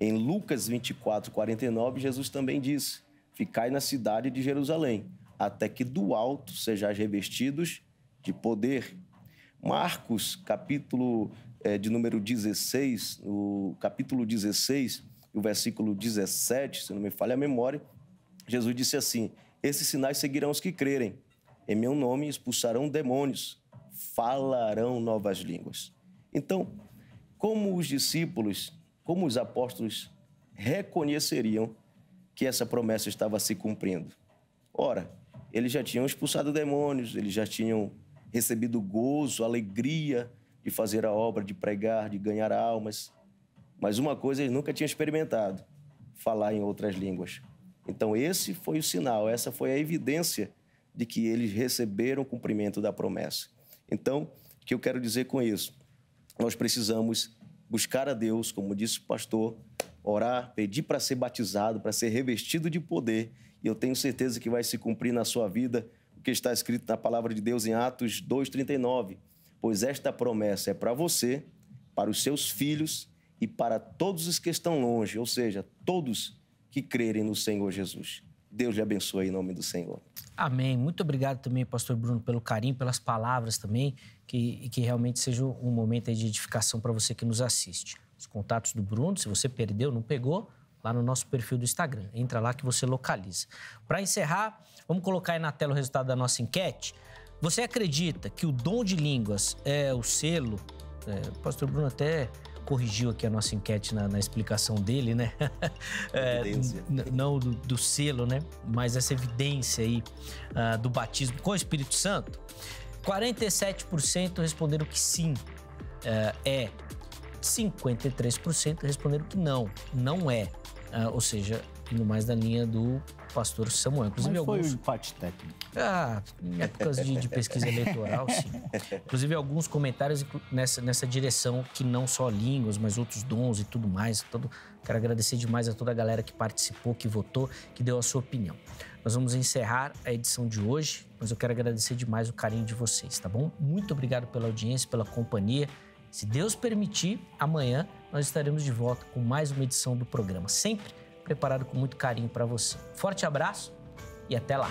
Em Lucas 24, 49, Jesus também disse: Ficai na cidade de Jerusalém, até que do alto sejais revestidos de poder. Marcos, capítulo é, de número 16, no capítulo 16, o versículo 17, se não me falha a memória, Jesus disse assim: Esses sinais seguirão os que crerem. Em meu nome expulsarão demônios, falarão novas línguas. Então, como os discípulos como os apóstolos reconheceriam que essa promessa estava se cumprindo? Ora, eles já tinham expulsado demônios, eles já tinham recebido gozo, alegria de fazer a obra, de pregar, de ganhar almas. Mas uma coisa eles nunca tinham experimentado: falar em outras línguas. Então, esse foi o sinal, essa foi a evidência de que eles receberam o cumprimento da promessa. Então, o que eu quero dizer com isso? Nós precisamos buscar a Deus, como disse o pastor, orar, pedir para ser batizado, para ser revestido de poder. E eu tenho certeza que vai se cumprir na sua vida o que está escrito na palavra de Deus em Atos 2,39. Pois esta promessa é para você, para os seus filhos e para todos os que estão longe, ou seja, todos que crerem no Senhor Jesus. Deus lhe abençoe em nome do Senhor. Amém. Muito obrigado também, pastor Bruno, pelo carinho, pelas palavras também, que, que realmente seja um momento de edificação para você que nos assiste. Os contatos do Bruno, se você perdeu, não pegou, lá no nosso perfil do Instagram. Entra lá que você localiza. Para encerrar, vamos colocar aí na tela o resultado da nossa enquete. Você acredita que o dom de línguas é o selo? É, pastor Bruno até corrigiu aqui a nossa enquete na, na explicação dele, né? é, não do, do, selo, né? Mas essa evidência aí uh, do batismo com o Espírito Santo. 47% responderam que sim, uh, é. 53% é responderam que não, não é. Uh, ou seja, indo mais na linha do pastor Samuel. Inclusive, Mas foi alguns... um empate técnico. Ah, em épocas de, de pesquisa eleitoral, sim. Inclusive, alguns comentários nessa, nessa direção que não só línguas, mas outros dons e tudo mais. Todo... Quero agradecer demais a toda a galera que participou, que votou, que deu a sua opinião. Nós vamos encerrar a edição de hoje, mas eu quero agradecer demais o carinho de vocês, tá bom? Muito obrigado pela audiência, pela companhia. Se Deus permitir, amanhã nós estaremos de volta com mais uma edição do programa. Sempre preparado com muito carinho para você. Forte abraço e até lá!